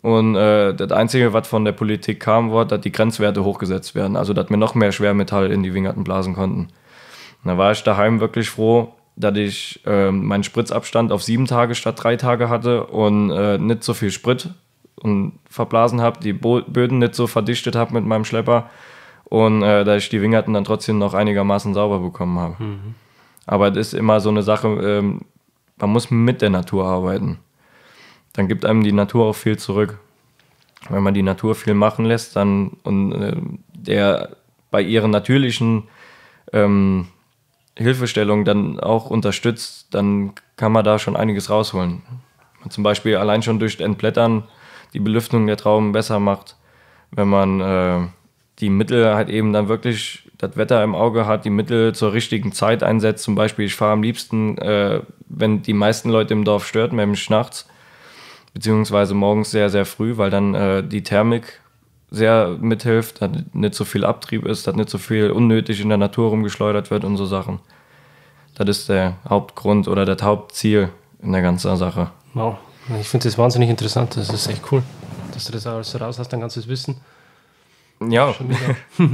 Und äh, das Einzige, was von der Politik kam, war, dass die Grenzwerte hochgesetzt werden. Also, dass wir noch mehr Schwermetall in die Wingerten blasen konnten. Da war ich daheim wirklich froh, dass ich äh, meinen Spritzabstand auf sieben Tage statt drei Tage hatte und äh, nicht so viel Sprit und verblasen habe, die Bo Böden nicht so verdichtet habe mit meinem Schlepper und äh, dass ich die Wingerten dann trotzdem noch einigermaßen sauber bekommen habe. Mhm. Aber es ist immer so eine Sache, ähm, man muss mit der Natur arbeiten. Dann gibt einem die Natur auch viel zurück. Wenn man die Natur viel machen lässt, dann und äh, der bei ihren natürlichen ähm, Hilfestellung dann auch unterstützt, dann kann man da schon einiges rausholen. Zum Beispiel allein schon durch Entblättern die Belüftung der Trauben besser macht, wenn man äh, die Mittel halt eben dann wirklich das Wetter im Auge hat, die Mittel zur richtigen Zeit einsetzt. Zum Beispiel, ich fahre am liebsten, äh, wenn die meisten Leute im Dorf stört, nämlich nachts, beziehungsweise morgens sehr, sehr früh, weil dann äh, die Thermik sehr mithilft, dass nicht so viel Abtrieb ist, dass nicht so viel unnötig in der Natur rumgeschleudert wird und so Sachen. Das ist der Hauptgrund oder das Hauptziel in der ganzen Sache. Wow, ich finde das wahnsinnig interessant. Das ist echt cool, dass du das alles so raus hast, dein ganzes Wissen. Ja. (laughs)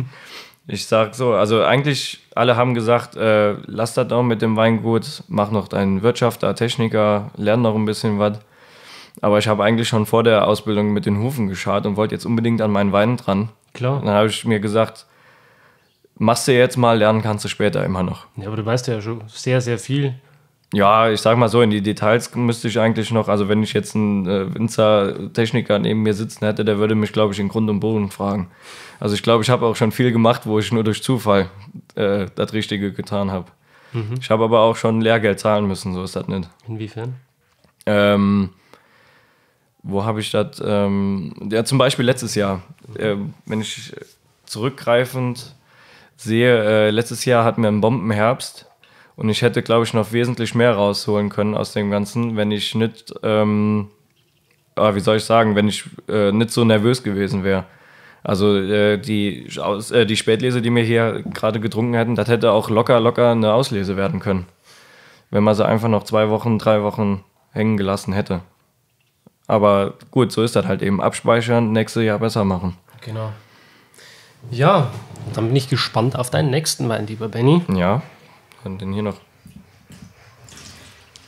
ich sag so, also eigentlich alle haben gesagt, äh, lass das doch mit dem Weingut, mach noch deinen Wirtschafter, Techniker, lern noch ein bisschen was. Aber ich habe eigentlich schon vor der Ausbildung mit den Hufen geschart und wollte jetzt unbedingt an meinen Weinen dran. Klar. Und dann habe ich mir gesagt, machst du jetzt mal, lernen kannst du später immer noch. Ja, aber du weißt ja schon sehr, sehr viel. Ja, ich sag mal so, in die Details müsste ich eigentlich noch, also wenn ich jetzt einen äh, Winzer-Techniker neben mir sitzen hätte, der würde mich, glaube ich, in Grund und Boden fragen. Also ich glaube, ich habe auch schon viel gemacht, wo ich nur durch Zufall äh, das Richtige getan habe. Mhm. Ich habe aber auch schon Lehrgeld zahlen müssen, so ist das nicht. Inwiefern? Ähm, wo habe ich das? Ähm, ja, zum Beispiel letztes Jahr. Äh, wenn ich zurückgreifend sehe, äh, letztes Jahr hatten wir einen Bombenherbst und ich hätte, glaube ich, noch wesentlich mehr rausholen können aus dem Ganzen, wenn ich nicht, ähm, ah, wie soll ich sagen, wenn ich äh, nicht so nervös gewesen wäre. Also äh, die, aus, äh, die Spätlese, die wir hier gerade getrunken hätten, das hätte auch locker, locker eine Auslese werden können. Wenn man sie einfach noch zwei Wochen, drei Wochen hängen gelassen hätte. Aber gut, so ist das halt eben. Abspeichern, nächstes Jahr besser machen. Genau. Ja, dann bin ich gespannt auf deinen nächsten Wein, lieber Benny. Ja, dann den hier noch.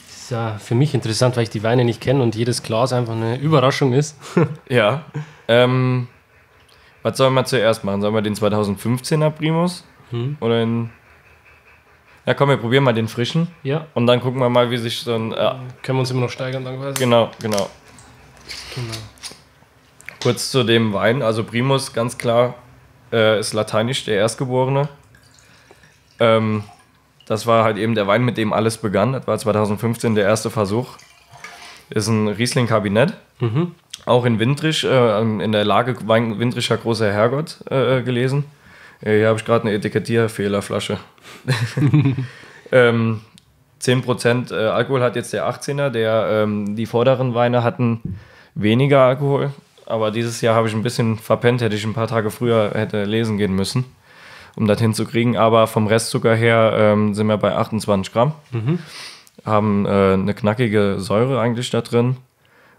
Ist ja für mich interessant, weil ich die Weine nicht kenne und jedes Glas einfach eine Überraschung ist. (laughs) ja. Ähm, was sollen wir zuerst machen? Sollen wir den 2015er Primus? Hm. Oder den. Ja, komm, wir probieren mal den frischen. Ja. Und dann gucken wir mal, wie sich so ein. Äh, Können wir uns immer noch steigern, dann quasi. Genau, genau. Genau. Kurz zu dem Wein, also Primus, ganz klar, äh, ist lateinisch der Erstgeborene. Ähm, das war halt eben der Wein, mit dem alles begann. Das war 2015 der erste Versuch. Ist ein Riesling-Kabinett. Mhm. Auch in Windrich, äh, ähm, in der Lage Wein Windricher großer Herrgott äh, äh gelesen. Äh, hier habe ich gerade eine Etikettierfehlerflasche. (laughs) (laughs) ähm, 10% äh, Alkohol hat jetzt der 18er, der ähm, die vorderen Weine hatten weniger Alkohol. Aber dieses Jahr habe ich ein bisschen verpennt, hätte ich ein paar Tage früher hätte lesen gehen müssen, um das hinzukriegen. Aber vom Restzucker her ähm, sind wir bei 28 Gramm. Mhm. Haben äh, eine knackige Säure eigentlich da drin.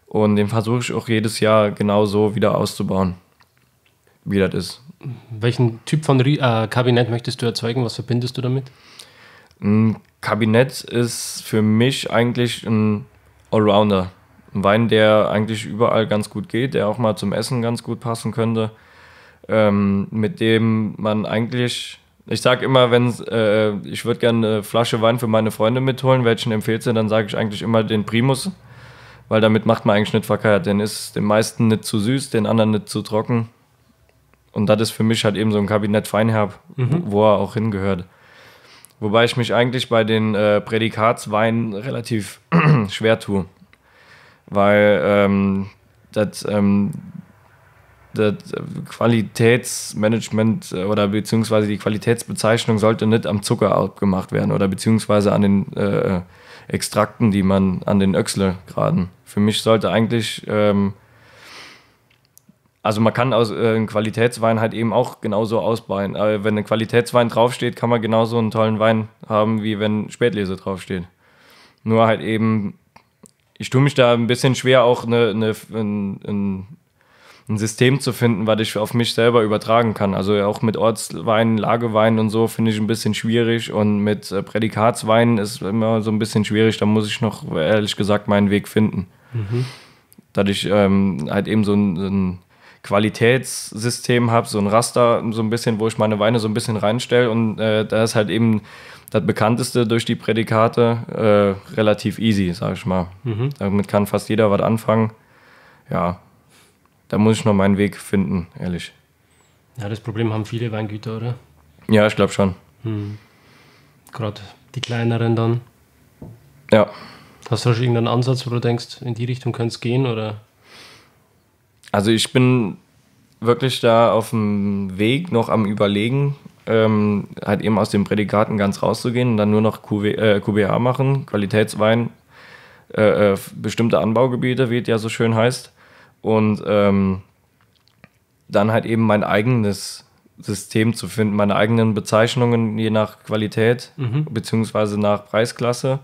Und den versuche ich auch jedes Jahr genau so wieder auszubauen, wie das ist. Welchen Typ von äh, Kabinett möchtest du erzeugen? Was verbindest du damit? Ein Kabinett ist für mich eigentlich ein Allrounder. Ein Wein, der eigentlich überall ganz gut geht, der auch mal zum Essen ganz gut passen könnte, ähm, mit dem man eigentlich ich sage immer, wenn äh, ich würde gerne eine Flasche Wein für meine Freunde mitholen, welchen empfehlt sie, dann sage ich eigentlich immer den Primus, weil damit macht man eigentlich nicht verkehrt. Den ist den meisten nicht zu süß, den anderen nicht zu trocken. Und das ist für mich halt eben so ein Kabinett Feinherb, mhm. wo, wo er auch hingehört. Wobei ich mich eigentlich bei den äh, Prädikatsweinen relativ (clears throat) schwer tue weil ähm, das, ähm, das Qualitätsmanagement äh, oder beziehungsweise die Qualitätsbezeichnung sollte nicht am Zucker gemacht werden oder beziehungsweise an den äh, äh Extrakten, die man an den Öchsle graden. Für mich sollte eigentlich, ähm, also man kann aus äh, einem Qualitätswein halt eben auch genauso ausbauen. Aber wenn ein Qualitätswein draufsteht, kann man genauso einen tollen Wein haben, wie wenn Spätlese draufsteht. Nur halt eben ich tue mich da ein bisschen schwer, auch eine, eine, ein, ein, ein, System zu finden, was ich auf mich selber übertragen kann. Also auch mit Ortsweinen, Lageweinen und so finde ich ein bisschen schwierig. Und mit äh, Prädikatsweinen ist immer so ein bisschen schwierig. Da muss ich noch, ehrlich gesagt, meinen Weg finden. Mhm. Dass ähm, halt eben so ein, so ein Qualitätssystem habe, so ein Raster, so ein bisschen, wo ich meine Weine so ein bisschen reinstelle. Und äh, da ist halt eben das bekannteste durch die Prädikate äh, relativ easy, sage ich mal. Mhm. Damit kann fast jeder was anfangen. Ja, da muss ich noch meinen Weg finden, ehrlich. Ja, das Problem haben viele Weingüter, oder? Ja, ich glaube schon. Hm. Gerade die kleineren dann. Ja. Hast du schon irgendeinen Ansatz, wo du denkst, in die Richtung könnte es gehen, oder? Also ich bin wirklich da auf dem Weg noch am Überlegen, ähm, halt eben aus den Prädikaten ganz rauszugehen und dann nur noch QW, äh, QBA machen, Qualitätswein, äh, äh, bestimmte Anbaugebiete, wie es ja so schön heißt. Und ähm, dann halt eben mein eigenes System zu finden, meine eigenen Bezeichnungen je nach Qualität mhm. beziehungsweise nach Preisklasse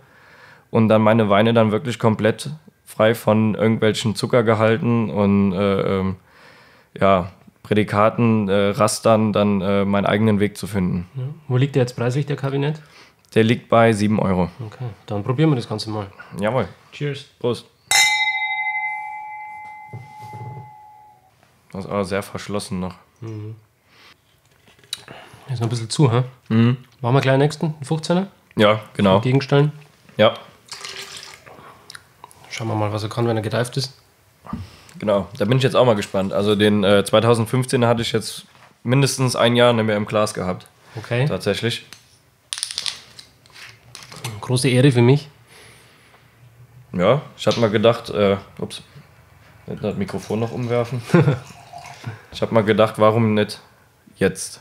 und dann meine Weine dann wirklich komplett frei von irgendwelchen Zuckergehalten und äh, ähm, ja, Prädikaten, äh, Rastern dann äh, meinen eigenen Weg zu finden. Ja. Wo liegt der jetzt preislich, der Kabinett? Der liegt bei 7 Euro. Okay, dann probieren wir das Ganze mal. Jawohl. Cheers. Prost. Das ist aber sehr verschlossen noch. Mhm. Ist noch ein bisschen zu, hä? Mhm. Machen wir gleich den nächsten, den 15er? Ja, genau. Gegenstellen? Ja. Schauen wir mal, was er kann, wenn er gedeift ist. Genau, da bin ich jetzt auch mal gespannt. Also den äh, 2015 hatte ich jetzt mindestens ein Jahr nicht mehr im Glas gehabt. Okay. Tatsächlich. Große Ehre für mich. Ja, ich hatte mal gedacht, äh, ups, nicht das Mikrofon noch umwerfen. (laughs) ich habe mal gedacht, warum nicht jetzt?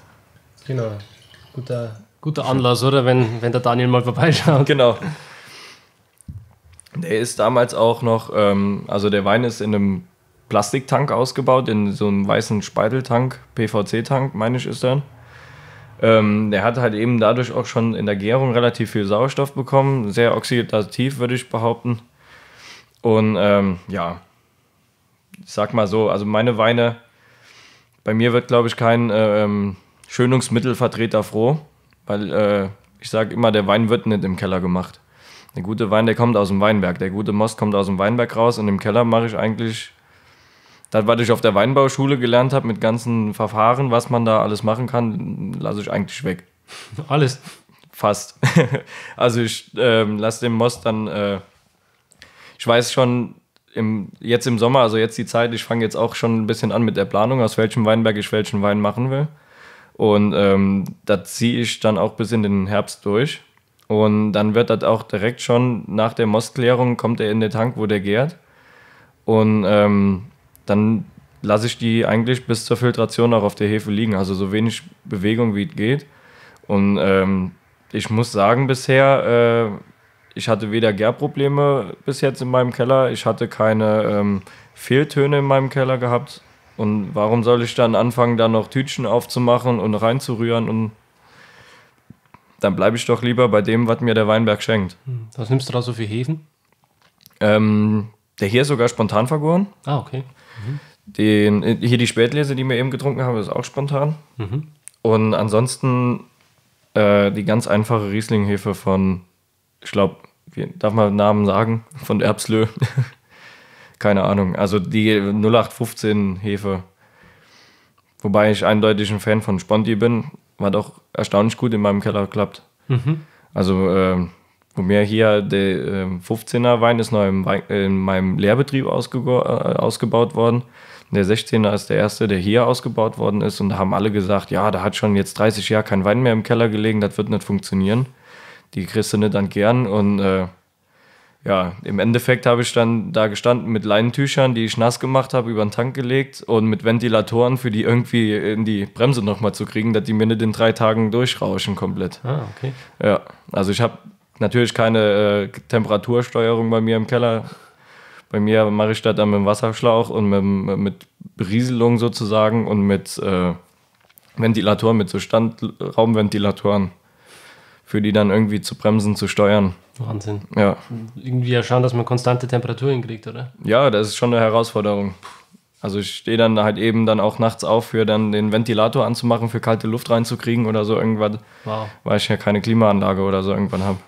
Genau. Guter, guter Anlass, oder? Wenn, wenn der Daniel mal vorbeischaut. Genau. Der ist damals auch noch, ähm, also der Wein ist in einem Plastiktank ausgebaut, in so einem weißen Speiteltank, PVC-Tank, meine ich, ist dann. Ähm, der hat halt eben dadurch auch schon in der Gärung relativ viel Sauerstoff bekommen, sehr oxidativ, würde ich behaupten. Und ähm, ja, ich sag mal so, also meine Weine, bei mir wird, glaube ich, kein äh, ähm, Schönungsmittelvertreter froh, weil äh, ich sage immer, der Wein wird nicht im Keller gemacht. Der gute Wein, der kommt aus dem Weinberg. Der gute Most kommt aus dem Weinberg raus und im Keller mache ich eigentlich das, was ich auf der Weinbauschule gelernt habe mit ganzen Verfahren, was man da alles machen kann, lasse ich eigentlich weg. (laughs) Alles? Fast. (laughs) also ich ähm, lasse den Most dann, äh, ich weiß schon, im, jetzt im Sommer, also jetzt die Zeit, ich fange jetzt auch schon ein bisschen an mit der Planung, aus welchem Weinberg ich welchen Wein machen will. Und ähm, das ziehe ich dann auch bis in den Herbst durch. Und dann wird das auch direkt schon nach der Mostklärung kommt er in den Tank, wo der gärt. Und ähm, dann lasse ich die eigentlich bis zur Filtration auch auf der Hefe liegen. Also so wenig Bewegung wie es geht. Und ähm, ich muss sagen, bisher, äh, ich hatte weder Gärprobleme bis jetzt in meinem Keller, ich hatte keine ähm, Fehltöne in meinem Keller gehabt. Und warum soll ich dann anfangen, da noch Tütchen aufzumachen und reinzurühren und dann bleibe ich doch lieber bei dem, was mir der Weinberg schenkt. Hm. Was nimmst du da so für Hefen? Ähm, der hier ist sogar spontan vergoren. Ah, okay. Den, hier die Spätlese, die wir eben getrunken haben, ist auch spontan. Mhm. Und ansonsten äh, die ganz einfache Rieslinghefe von, ich glaube, darf man Namen sagen, (laughs) von Erbslö. (laughs) Keine Ahnung. Also die 0815 Hefe. Wobei ich eindeutig ein Fan von Sponti bin, war doch erstaunlich gut in meinem Keller geklappt. Mhm. Also äh, wo mir hier der 15er ähm, Wein ist noch im, in meinem Lehrbetrieb äh, ausgebaut worden. Der 16er ist der erste, der hier ausgebaut worden ist. Und da haben alle gesagt, ja, da hat schon jetzt 30 Jahre kein Wein mehr im Keller gelegen, das wird nicht funktionieren. Die kriegst du nicht dann gern. Und äh, ja, im Endeffekt habe ich dann da gestanden mit Leinentüchern, die ich nass gemacht habe, über den Tank gelegt und mit Ventilatoren, für die irgendwie in die Bremse nochmal zu kriegen, dass die mir nicht in drei Tagen durchrauschen komplett. Ah, okay. Ja, also ich habe Natürlich keine äh, Temperatursteuerung bei mir im Keller. Bei mir mache ich das dann mit dem Wasserschlauch und mit, mit Berieselung sozusagen und mit äh, Ventilatoren, mit so Standraumventilatoren, für die dann irgendwie zu bremsen, zu steuern. Wahnsinn. Ja. Irgendwie ja schauen, dass man konstante Temperatur hinkriegt, oder? Ja, das ist schon eine Herausforderung. Also ich stehe dann halt eben dann auch nachts auf, für dann den Ventilator anzumachen, für kalte Luft reinzukriegen oder so irgendwas. Wow. Weil ich ja keine Klimaanlage oder so irgendwann habe.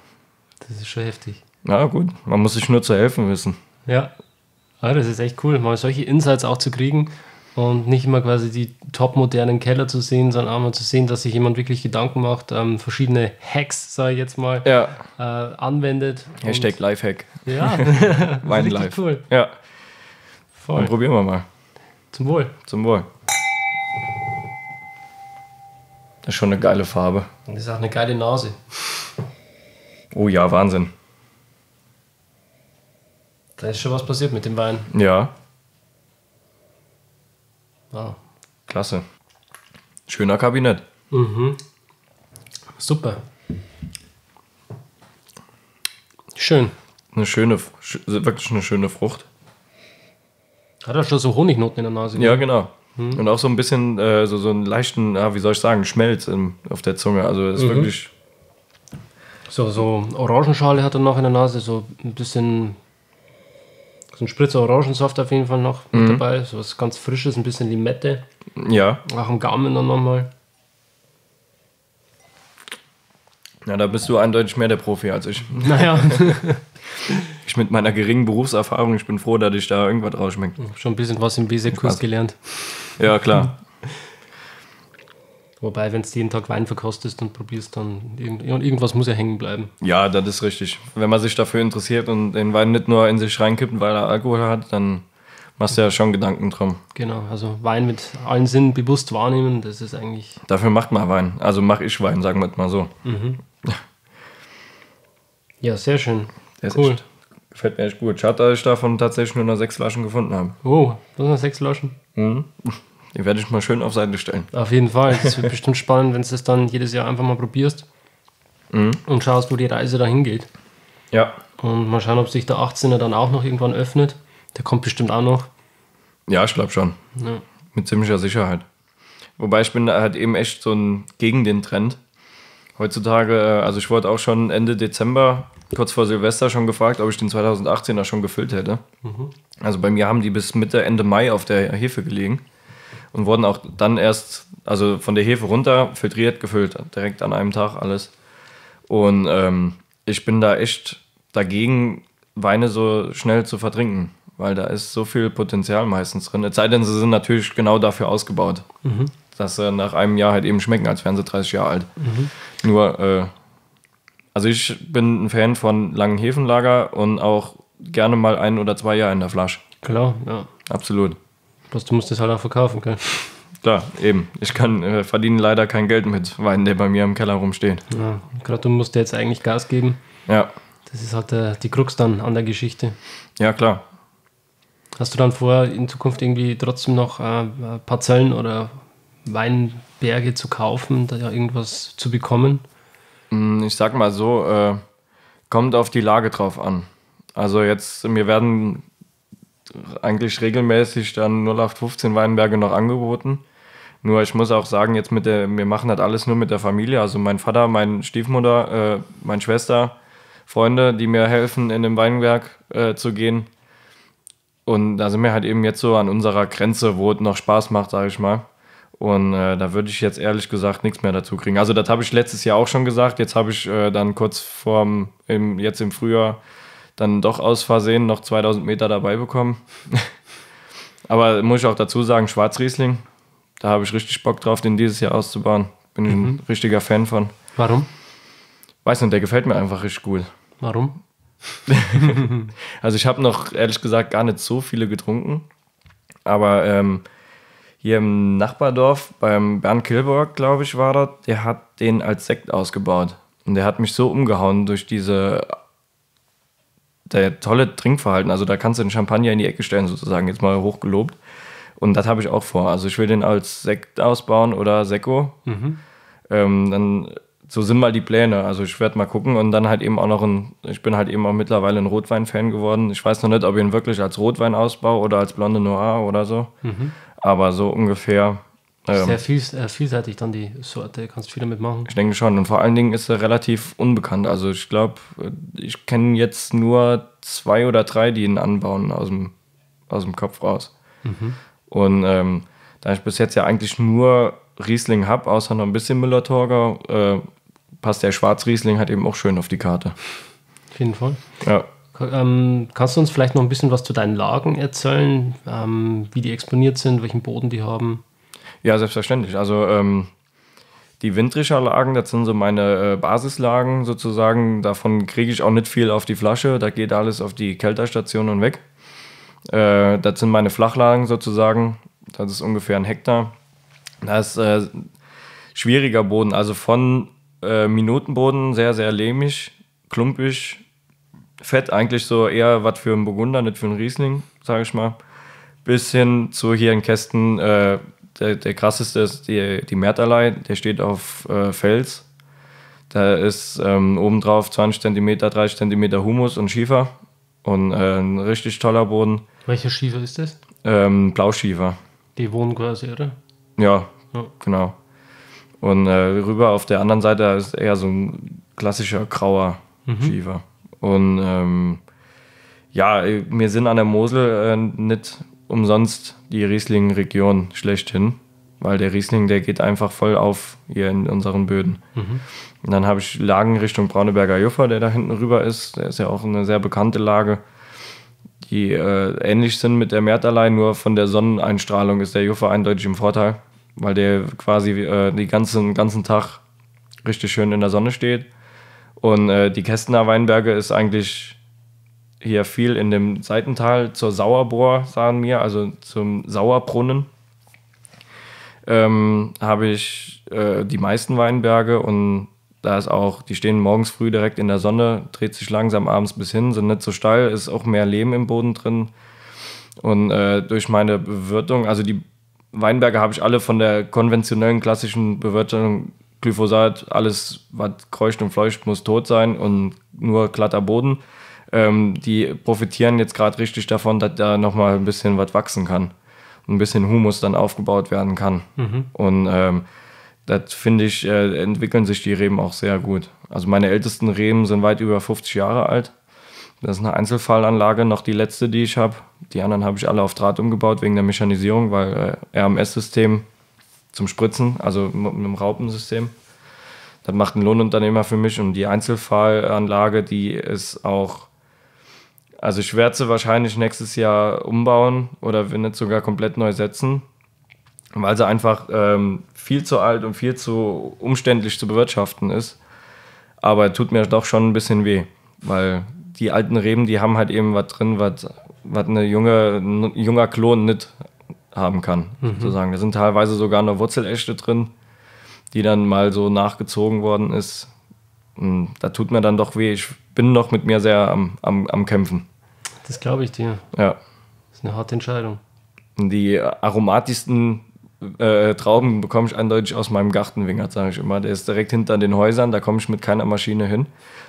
Das ist schon heftig. Na gut, man muss sich nur zu helfen wissen. Ja. ja, ah, das ist echt cool, mal solche Insights auch zu kriegen und nicht immer quasi die topmodernen Keller zu sehen, sondern auch mal zu sehen, dass sich jemand wirklich Gedanken macht, ähm, verschiedene Hacks, sage ich jetzt mal, ja. äh, anwendet. Hashtag Lifehack. Ja, (laughs) Weinlife. cool. Ja. Voll. Dann probieren wir mal. Zum Wohl. Zum Wohl. Das ist schon eine geile Farbe. das ist auch eine geile Nase. Oh ja, Wahnsinn. Da ist schon was passiert mit dem Wein. Ja. Wow. Klasse. Schöner Kabinett. Mhm. Super. Schön. Eine schöne, wirklich eine schöne Frucht. Hat er schon so Honignoten in der Nase? Ja, genau. Mhm. Und auch so ein bisschen, äh, so, so einen leichten, ah, wie soll ich sagen, Schmelz im, auf der Zunge. Also es ist mhm. wirklich so, so Orangenschale hat er noch in der Nase, so ein bisschen so ein Spritzer Orangensaft auf jeden Fall noch mhm. mit dabei, so was ganz Frisches, ein bisschen Limette. Ja. Nach dem Gaumen dann nochmal. Na, da bist du eindeutig mehr der Profi als ich. (laughs) Naja. (laughs) ich mit meiner geringen Berufserfahrung, ich bin froh, dass ich da irgendwas rausschmeckt. Schon ein bisschen was im bsec also- gelernt. Ja, klar. Wobei, wenn du jeden Tag Wein verkostest und probierst, dann irgend, irgendwas muss ja hängen bleiben. Ja, das ist richtig. Wenn man sich dafür interessiert und den Wein nicht nur in sich reinkippt, weil er Alkohol hat, dann machst du ja schon Gedanken drum. Genau, also Wein mit allen Sinnen bewusst wahrnehmen, das ist eigentlich. Dafür macht man Wein. Also mache ich Wein, sagen wir mal so. Mhm. Ja, sehr schön. Der cool. Echt, gefällt mir echt gut. Schade, dass ich davon tatsächlich nur noch sechs Flaschen gefunden habe. Oh, das sind sechs Flaschen. Mhm. Die werde ich mal schön auf Seite stellen. Auf jeden Fall. Das wird bestimmt spannend, wenn du es dann jedes Jahr einfach mal probierst mhm. und schaust, wo die Reise dahin geht. Ja. Und mal schauen, ob sich der 18er dann auch noch irgendwann öffnet. Der kommt bestimmt auch noch. Ja, ich glaube schon. Ja. Mit ziemlicher Sicherheit. Wobei ich bin da halt eben echt so ein gegen den Trend. Heutzutage, äh, also ich wurde auch schon Ende Dezember, kurz vor Silvester, schon gefragt, ob ich den 2018er schon gefüllt hätte. Mhm. Also bei mir haben die bis Mitte, Ende Mai auf der Hefe gelegen und wurden auch dann erst, also von der Hefe runter, filtriert, gefüllt, direkt an einem Tag alles. Und ähm, ich bin da echt dagegen, Weine so schnell zu vertrinken, weil da ist so viel Potenzial meistens drin. Es sei denn, sie sind natürlich genau dafür ausgebaut, mhm. dass sie nach einem Jahr halt eben schmecken, als wären sie 30 Jahre alt. Mhm. Nur, äh, also ich bin ein Fan von langen Hefenlager und auch gerne mal ein oder zwei Jahre in der Flasche. Klar, ja. Absolut. Bloß du musst es halt auch verkaufen können. Klar, eben. Ich kann äh, verdiene leider kein Geld mit Wein, der bei mir im Keller rumsteht. Ja, gerade du musst jetzt eigentlich Gas geben. Ja. Das ist halt äh, die Krux dann an der Geschichte. Ja, klar. Hast du dann vor, in Zukunft irgendwie trotzdem noch äh, Parzellen oder Weinberge zu kaufen, da ja irgendwas zu bekommen? Hm, ich sag mal so, äh, kommt auf die Lage drauf an. Also jetzt, mir werden eigentlich regelmäßig dann 0815 Weinberge noch angeboten. Nur ich muss auch sagen, jetzt mit der, wir machen das alles nur mit der Familie. Also mein Vater, meine Stiefmutter, äh, meine Schwester, Freunde, die mir helfen, in den Weinberg äh, zu gehen. Und da sind wir halt eben jetzt so an unserer Grenze, wo es noch Spaß macht, sage ich mal. Und äh, da würde ich jetzt ehrlich gesagt nichts mehr dazu kriegen. Also das habe ich letztes Jahr auch schon gesagt. Jetzt habe ich äh, dann kurz vorm, im, jetzt im Frühjahr dann doch aus Versehen noch 2000 Meter dabei bekommen. (laughs) Aber muss ich auch dazu sagen, Schwarzriesling, da habe ich richtig Bock drauf, den dieses Jahr auszubauen. Bin ich mhm. ein richtiger Fan von. Warum? Weiß nicht, der gefällt mir einfach richtig gut. Warum? (laughs) also ich habe noch, ehrlich gesagt, gar nicht so viele getrunken. Aber ähm, hier im Nachbardorf beim Bernd Kilburg, glaube ich, war das, der hat den als Sekt ausgebaut. Und der hat mich so umgehauen durch diese der tolle Trinkverhalten. Also da kannst du den Champagner in die Ecke stellen, sozusagen, jetzt mal hochgelobt. Und das habe ich auch vor. Also ich will den als Sekt ausbauen oder Sekko. Mhm. Ähm, dann so sind mal die Pläne. Also ich werde mal gucken und dann halt eben auch noch ein, ich bin halt eben auch mittlerweile ein Rotwein-Fan geworden. Ich weiß noch nicht, ob ich ihn wirklich als Rotwein ausbaue oder als Blonde Noir oder so. Mhm. Aber so ungefähr ähm, Sehr viels äh, vielseitig dann die Sorte, kannst viel damit machen. Ich denke schon. Und vor allen Dingen ist er relativ unbekannt. Also ich glaube, äh, ich kenne jetzt nur zwei oder drei, die ihn anbauen aus dem, aus dem Kopf raus. Mhm. Und ähm, da ich bis jetzt ja eigentlich nur Riesling habe, außer noch ein bisschen Müller-Torgau, äh, passt der Schwarz-Riesling halt eben auch schön auf die Karte. Auf jeden Fall. Ja. Ähm, kannst du uns vielleicht noch ein bisschen was zu deinen Lagen erzählen, ähm, wie die exponiert sind, welchen Boden die haben? Ja, selbstverständlich. Also ähm, die Lagen, das sind so meine äh, Basislagen sozusagen. Davon kriege ich auch nicht viel auf die Flasche. Da geht alles auf die Kälterstation und weg. Äh, das sind meine Flachlagen sozusagen. Das ist ungefähr ein Hektar. Das ist äh, schwieriger Boden. Also von äh, Minutenboden sehr, sehr lehmig, klumpig, fett. Eigentlich so eher was für einen Burgunder, nicht für einen Riesling, sage ich mal. Bis hin zu hier in Kästen äh, der, der krasseste ist die, die Mertalei, der steht auf äh, Fels. Da ist ähm, obendrauf 20 cm, 30 cm Humus und Schiefer. Und äh, ein richtig toller Boden. Welcher Schiefer ist das? Ähm, Blauschiefer. Die wohnen quasi, oder? Ja, ja. genau. Und äh, rüber auf der anderen Seite ist eher so ein klassischer grauer mhm. Schiefer. Und ähm, ja, äh, wir sind an der Mosel äh, nicht umsonst die Riesling-Region schlechthin, weil der Riesling, der geht einfach voll auf hier in unseren Böden. Mhm. Und dann habe ich Lagen Richtung Brauneberger Juffer, der da hinten rüber ist. Der ist ja auch eine sehr bekannte Lage, die äh, ähnlich sind mit der Mertalei, nur von der Sonneneinstrahlung ist der Juffer eindeutig im Vorteil, weil der quasi äh, den ganzen, ganzen Tag richtig schön in der Sonne steht. Und äh, die Kästner Weinberge ist eigentlich hier viel in dem Seitental zur Sauerbohr, sagen wir, also zum Sauerbrunnen, ähm, habe ich äh, die meisten Weinberge und da ist auch, die stehen morgens früh direkt in der Sonne, dreht sich langsam abends bis hin, sind nicht so steil, ist auch mehr Lehm im Boden drin. Und äh, durch meine Bewirtung, also die Weinberge habe ich alle von der konventionellen klassischen Bewirtung Glyphosat, alles, was kreucht und fleucht, muss tot sein und nur glatter Boden ähm, die profitieren jetzt gerade richtig davon, dass da nochmal ein bisschen was wachsen kann. Ein bisschen Humus dann aufgebaut werden kann. Mhm. Und ähm, das finde ich, äh, entwickeln sich die Reben auch sehr gut. Also meine ältesten Reben sind weit über 50 Jahre alt. Das ist eine Einzelfallanlage, noch die letzte, die ich habe. Die anderen habe ich alle auf Draht umgebaut wegen der Mechanisierung, weil äh, RMS-System zum Spritzen, also mit einem Raupensystem. Das macht ein Lohnunternehmer für mich und die Einzelfallanlage, die ist auch also ich werde sie wahrscheinlich nächstes Jahr umbauen oder wenn nicht sogar komplett neu setzen, weil sie einfach ähm, viel zu alt und viel zu umständlich zu bewirtschaften ist. Aber tut mir doch schon ein bisschen weh, weil die alten Reben, die haben halt eben was drin, was eine junge, ein junger Klon nicht haben kann, mhm. sozusagen. Da sind teilweise sogar noch Wurzelechte drin, die dann mal so nachgezogen worden ist. Und da tut mir dann doch weh. Ich bin noch mit mir sehr am, am, am Kämpfen. Das glaube ich dir. Ja. Das ist eine harte Entscheidung. Die aromatischsten äh, Trauben bekomme ich eindeutig aus meinem Gartenwingert, sage ich immer. Der ist direkt hinter den Häusern, da komme ich mit keiner Maschine hin.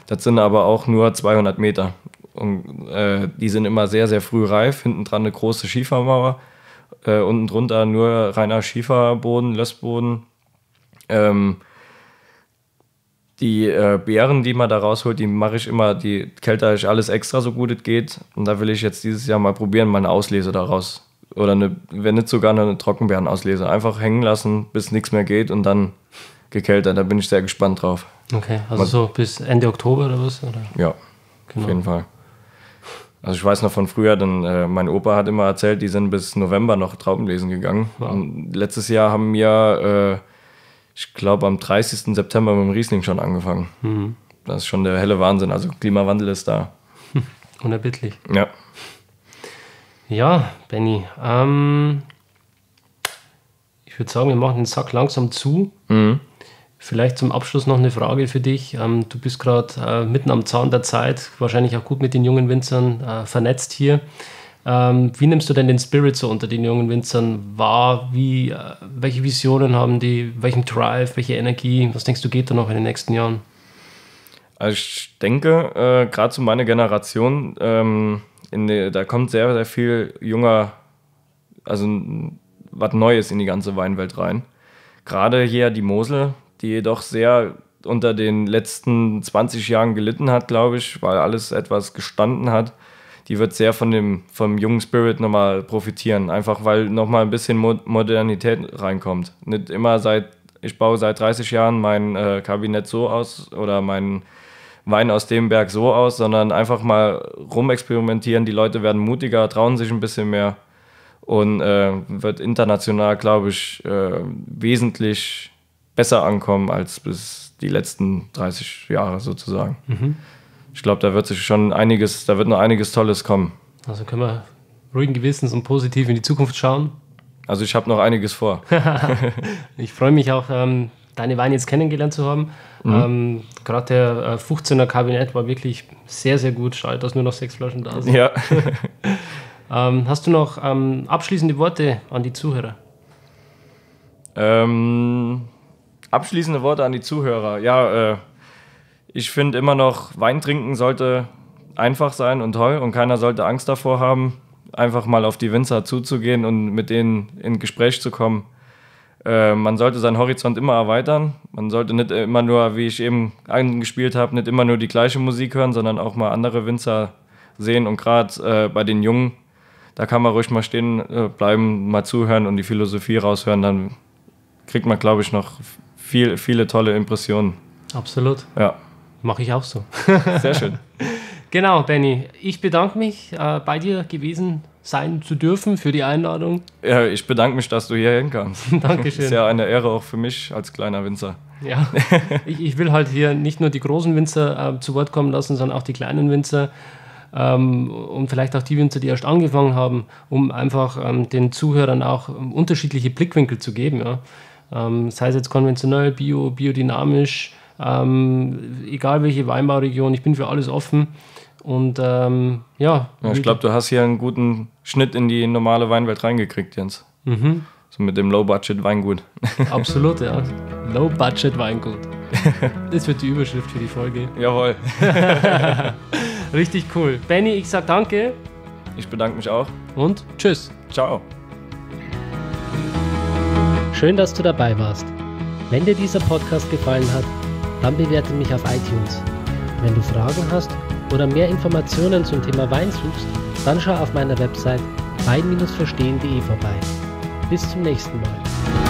Das sind aber auch nur 200 Meter. Und äh, die sind immer sehr, sehr früh reif. Hinten dran eine große Schiefermauer. Äh, unten drunter nur reiner Schieferboden, Lössboden. Ähm, die äh, Beeren, die man da rausholt, die mache ich immer, die kälte ich alles extra, so gut es geht. Und da will ich jetzt dieses Jahr mal probieren, meine Auslese daraus. Oder eine, wenn nicht sogar eine Trockenbeerenauslese. Einfach hängen lassen, bis nichts mehr geht und dann gekältert. Da bin ich sehr gespannt drauf. Okay, also mal, so bis Ende Oktober oder was? Oder? Ja, genau. auf jeden Fall. Also ich weiß noch von früher, denn äh, mein Opa hat immer erzählt, die sind bis November noch Traubenlesen gegangen. Wow. letztes Jahr haben wir äh, ich glaube, am 30. September mit dem Riesling schon angefangen. Mhm. Das ist schon der helle Wahnsinn. Also Klimawandel ist da. (laughs) Unerbittlich. Ja. Ja, Benny. Ähm, ich würde sagen, wir machen den Sack langsam zu. Mhm. Vielleicht zum Abschluss noch eine Frage für dich. Ähm, du bist gerade äh, mitten am Zaun der Zeit, wahrscheinlich auch gut mit den jungen Winzern äh, vernetzt hier. Ähm, wie nimmst du denn den Spirit so unter den jungen Winzern wahr? Wie, äh, welche Visionen haben die? Welchen Drive? Welche Energie? Was denkst du, geht da noch in den nächsten Jahren? Also ich denke, äh, gerade zu meiner Generation, ähm, die, da kommt sehr, sehr viel junger, also was Neues in die ganze Weinwelt rein. Gerade hier die Mosel, die doch sehr unter den letzten 20 Jahren gelitten hat, glaube ich, weil alles etwas gestanden hat die wird sehr von dem vom jungen Spirit nochmal profitieren. Einfach weil nochmal ein bisschen Mo Modernität reinkommt. Nicht immer seit, ich baue seit 30 Jahren mein äh, Kabinett so aus oder mein Wein aus dem Berg so aus, sondern einfach mal rumexperimentieren. Die Leute werden mutiger, trauen sich ein bisschen mehr und äh, wird international, glaube ich, äh, wesentlich besser ankommen als bis die letzten 30 Jahre sozusagen. Mhm. Ich glaube, da wird sich schon einiges, da wird noch einiges Tolles kommen. Also können wir ruhigen Gewissens und positiv in die Zukunft schauen. Also ich habe noch einiges vor. (laughs) (laughs) ich freue mich auch, ähm, deine Weine jetzt kennengelernt zu haben. Mhm. Ähm, Gerade der äh, 15er Kabinett war wirklich sehr, sehr gut. Schade, dass nur noch sechs Flaschen da sind. Ja. (laughs) ähm, hast du noch ähm, abschließende Worte an die Zuhörer? Ähm, abschließende Worte an die Zuhörer. Ja, äh, ich finde immer noch, Wein trinken sollte einfach sein und toll und keiner sollte Angst davor haben, einfach mal auf die Winzer zuzugehen und mit denen in Gespräch zu kommen. Äh, man sollte seinen Horizont immer erweitern. Man sollte nicht immer nur, wie ich eben angespielt habe, nicht immer nur die gleiche Musik hören, sondern auch mal andere Winzer sehen. Und gerade äh, bei den Jungen, da kann man ruhig mal stehen äh, bleiben, mal zuhören und die Philosophie raushören. Dann kriegt man, glaube ich, noch viel, viele tolle Impressionen. Absolut. Ja. Mache ich auch so. Sehr schön. (laughs) genau, Benny. Ich bedanke mich, äh, bei dir gewesen sein zu dürfen für die Einladung. Ja, ich bedanke mich, dass du hierher hinkamst. (laughs) Dankeschön. Ist ja eine Ehre auch für mich als kleiner Winzer. Ja, (laughs) ich, ich, will halt hier nicht nur die großen Winzer äh, zu Wort kommen lassen, sondern auch die kleinen Winzer ähm, und vielleicht auch die Winzer, die erst angefangen haben, um einfach ähm, den Zuhörern auch ähm, unterschiedliche Blickwinkel zu geben. Ja? Ähm, sei es jetzt konventionell, bio, biodynamisch ähm, egal welche Weinbauregion, ich bin für alles offen. Und ähm, ja. ja ich glaube, du hast hier einen guten Schnitt in die normale Weinwelt reingekriegt, Jens. Mhm. So mit dem Low-Budget-Weingut. (laughs) Absolut, ja. Low-Budget-Weingut. (laughs) Das wird die Überschrift für die Folge. Jawohl. (laughs) Richtig cool. Benny, ich sag danke. Ich bedanke mich auch. Und tschüss. Ciao. Schön, dass du dabei warst. Wenn dir dieser Podcast gefallen hat, dann bewerte mich auf iTunes. Wenn du Fragen hast oder mehr Informationen zum Thema Wein suchst, dann schau auf meiner Website wein-verstehen.de vorbei. Bis zum nächsten Mal.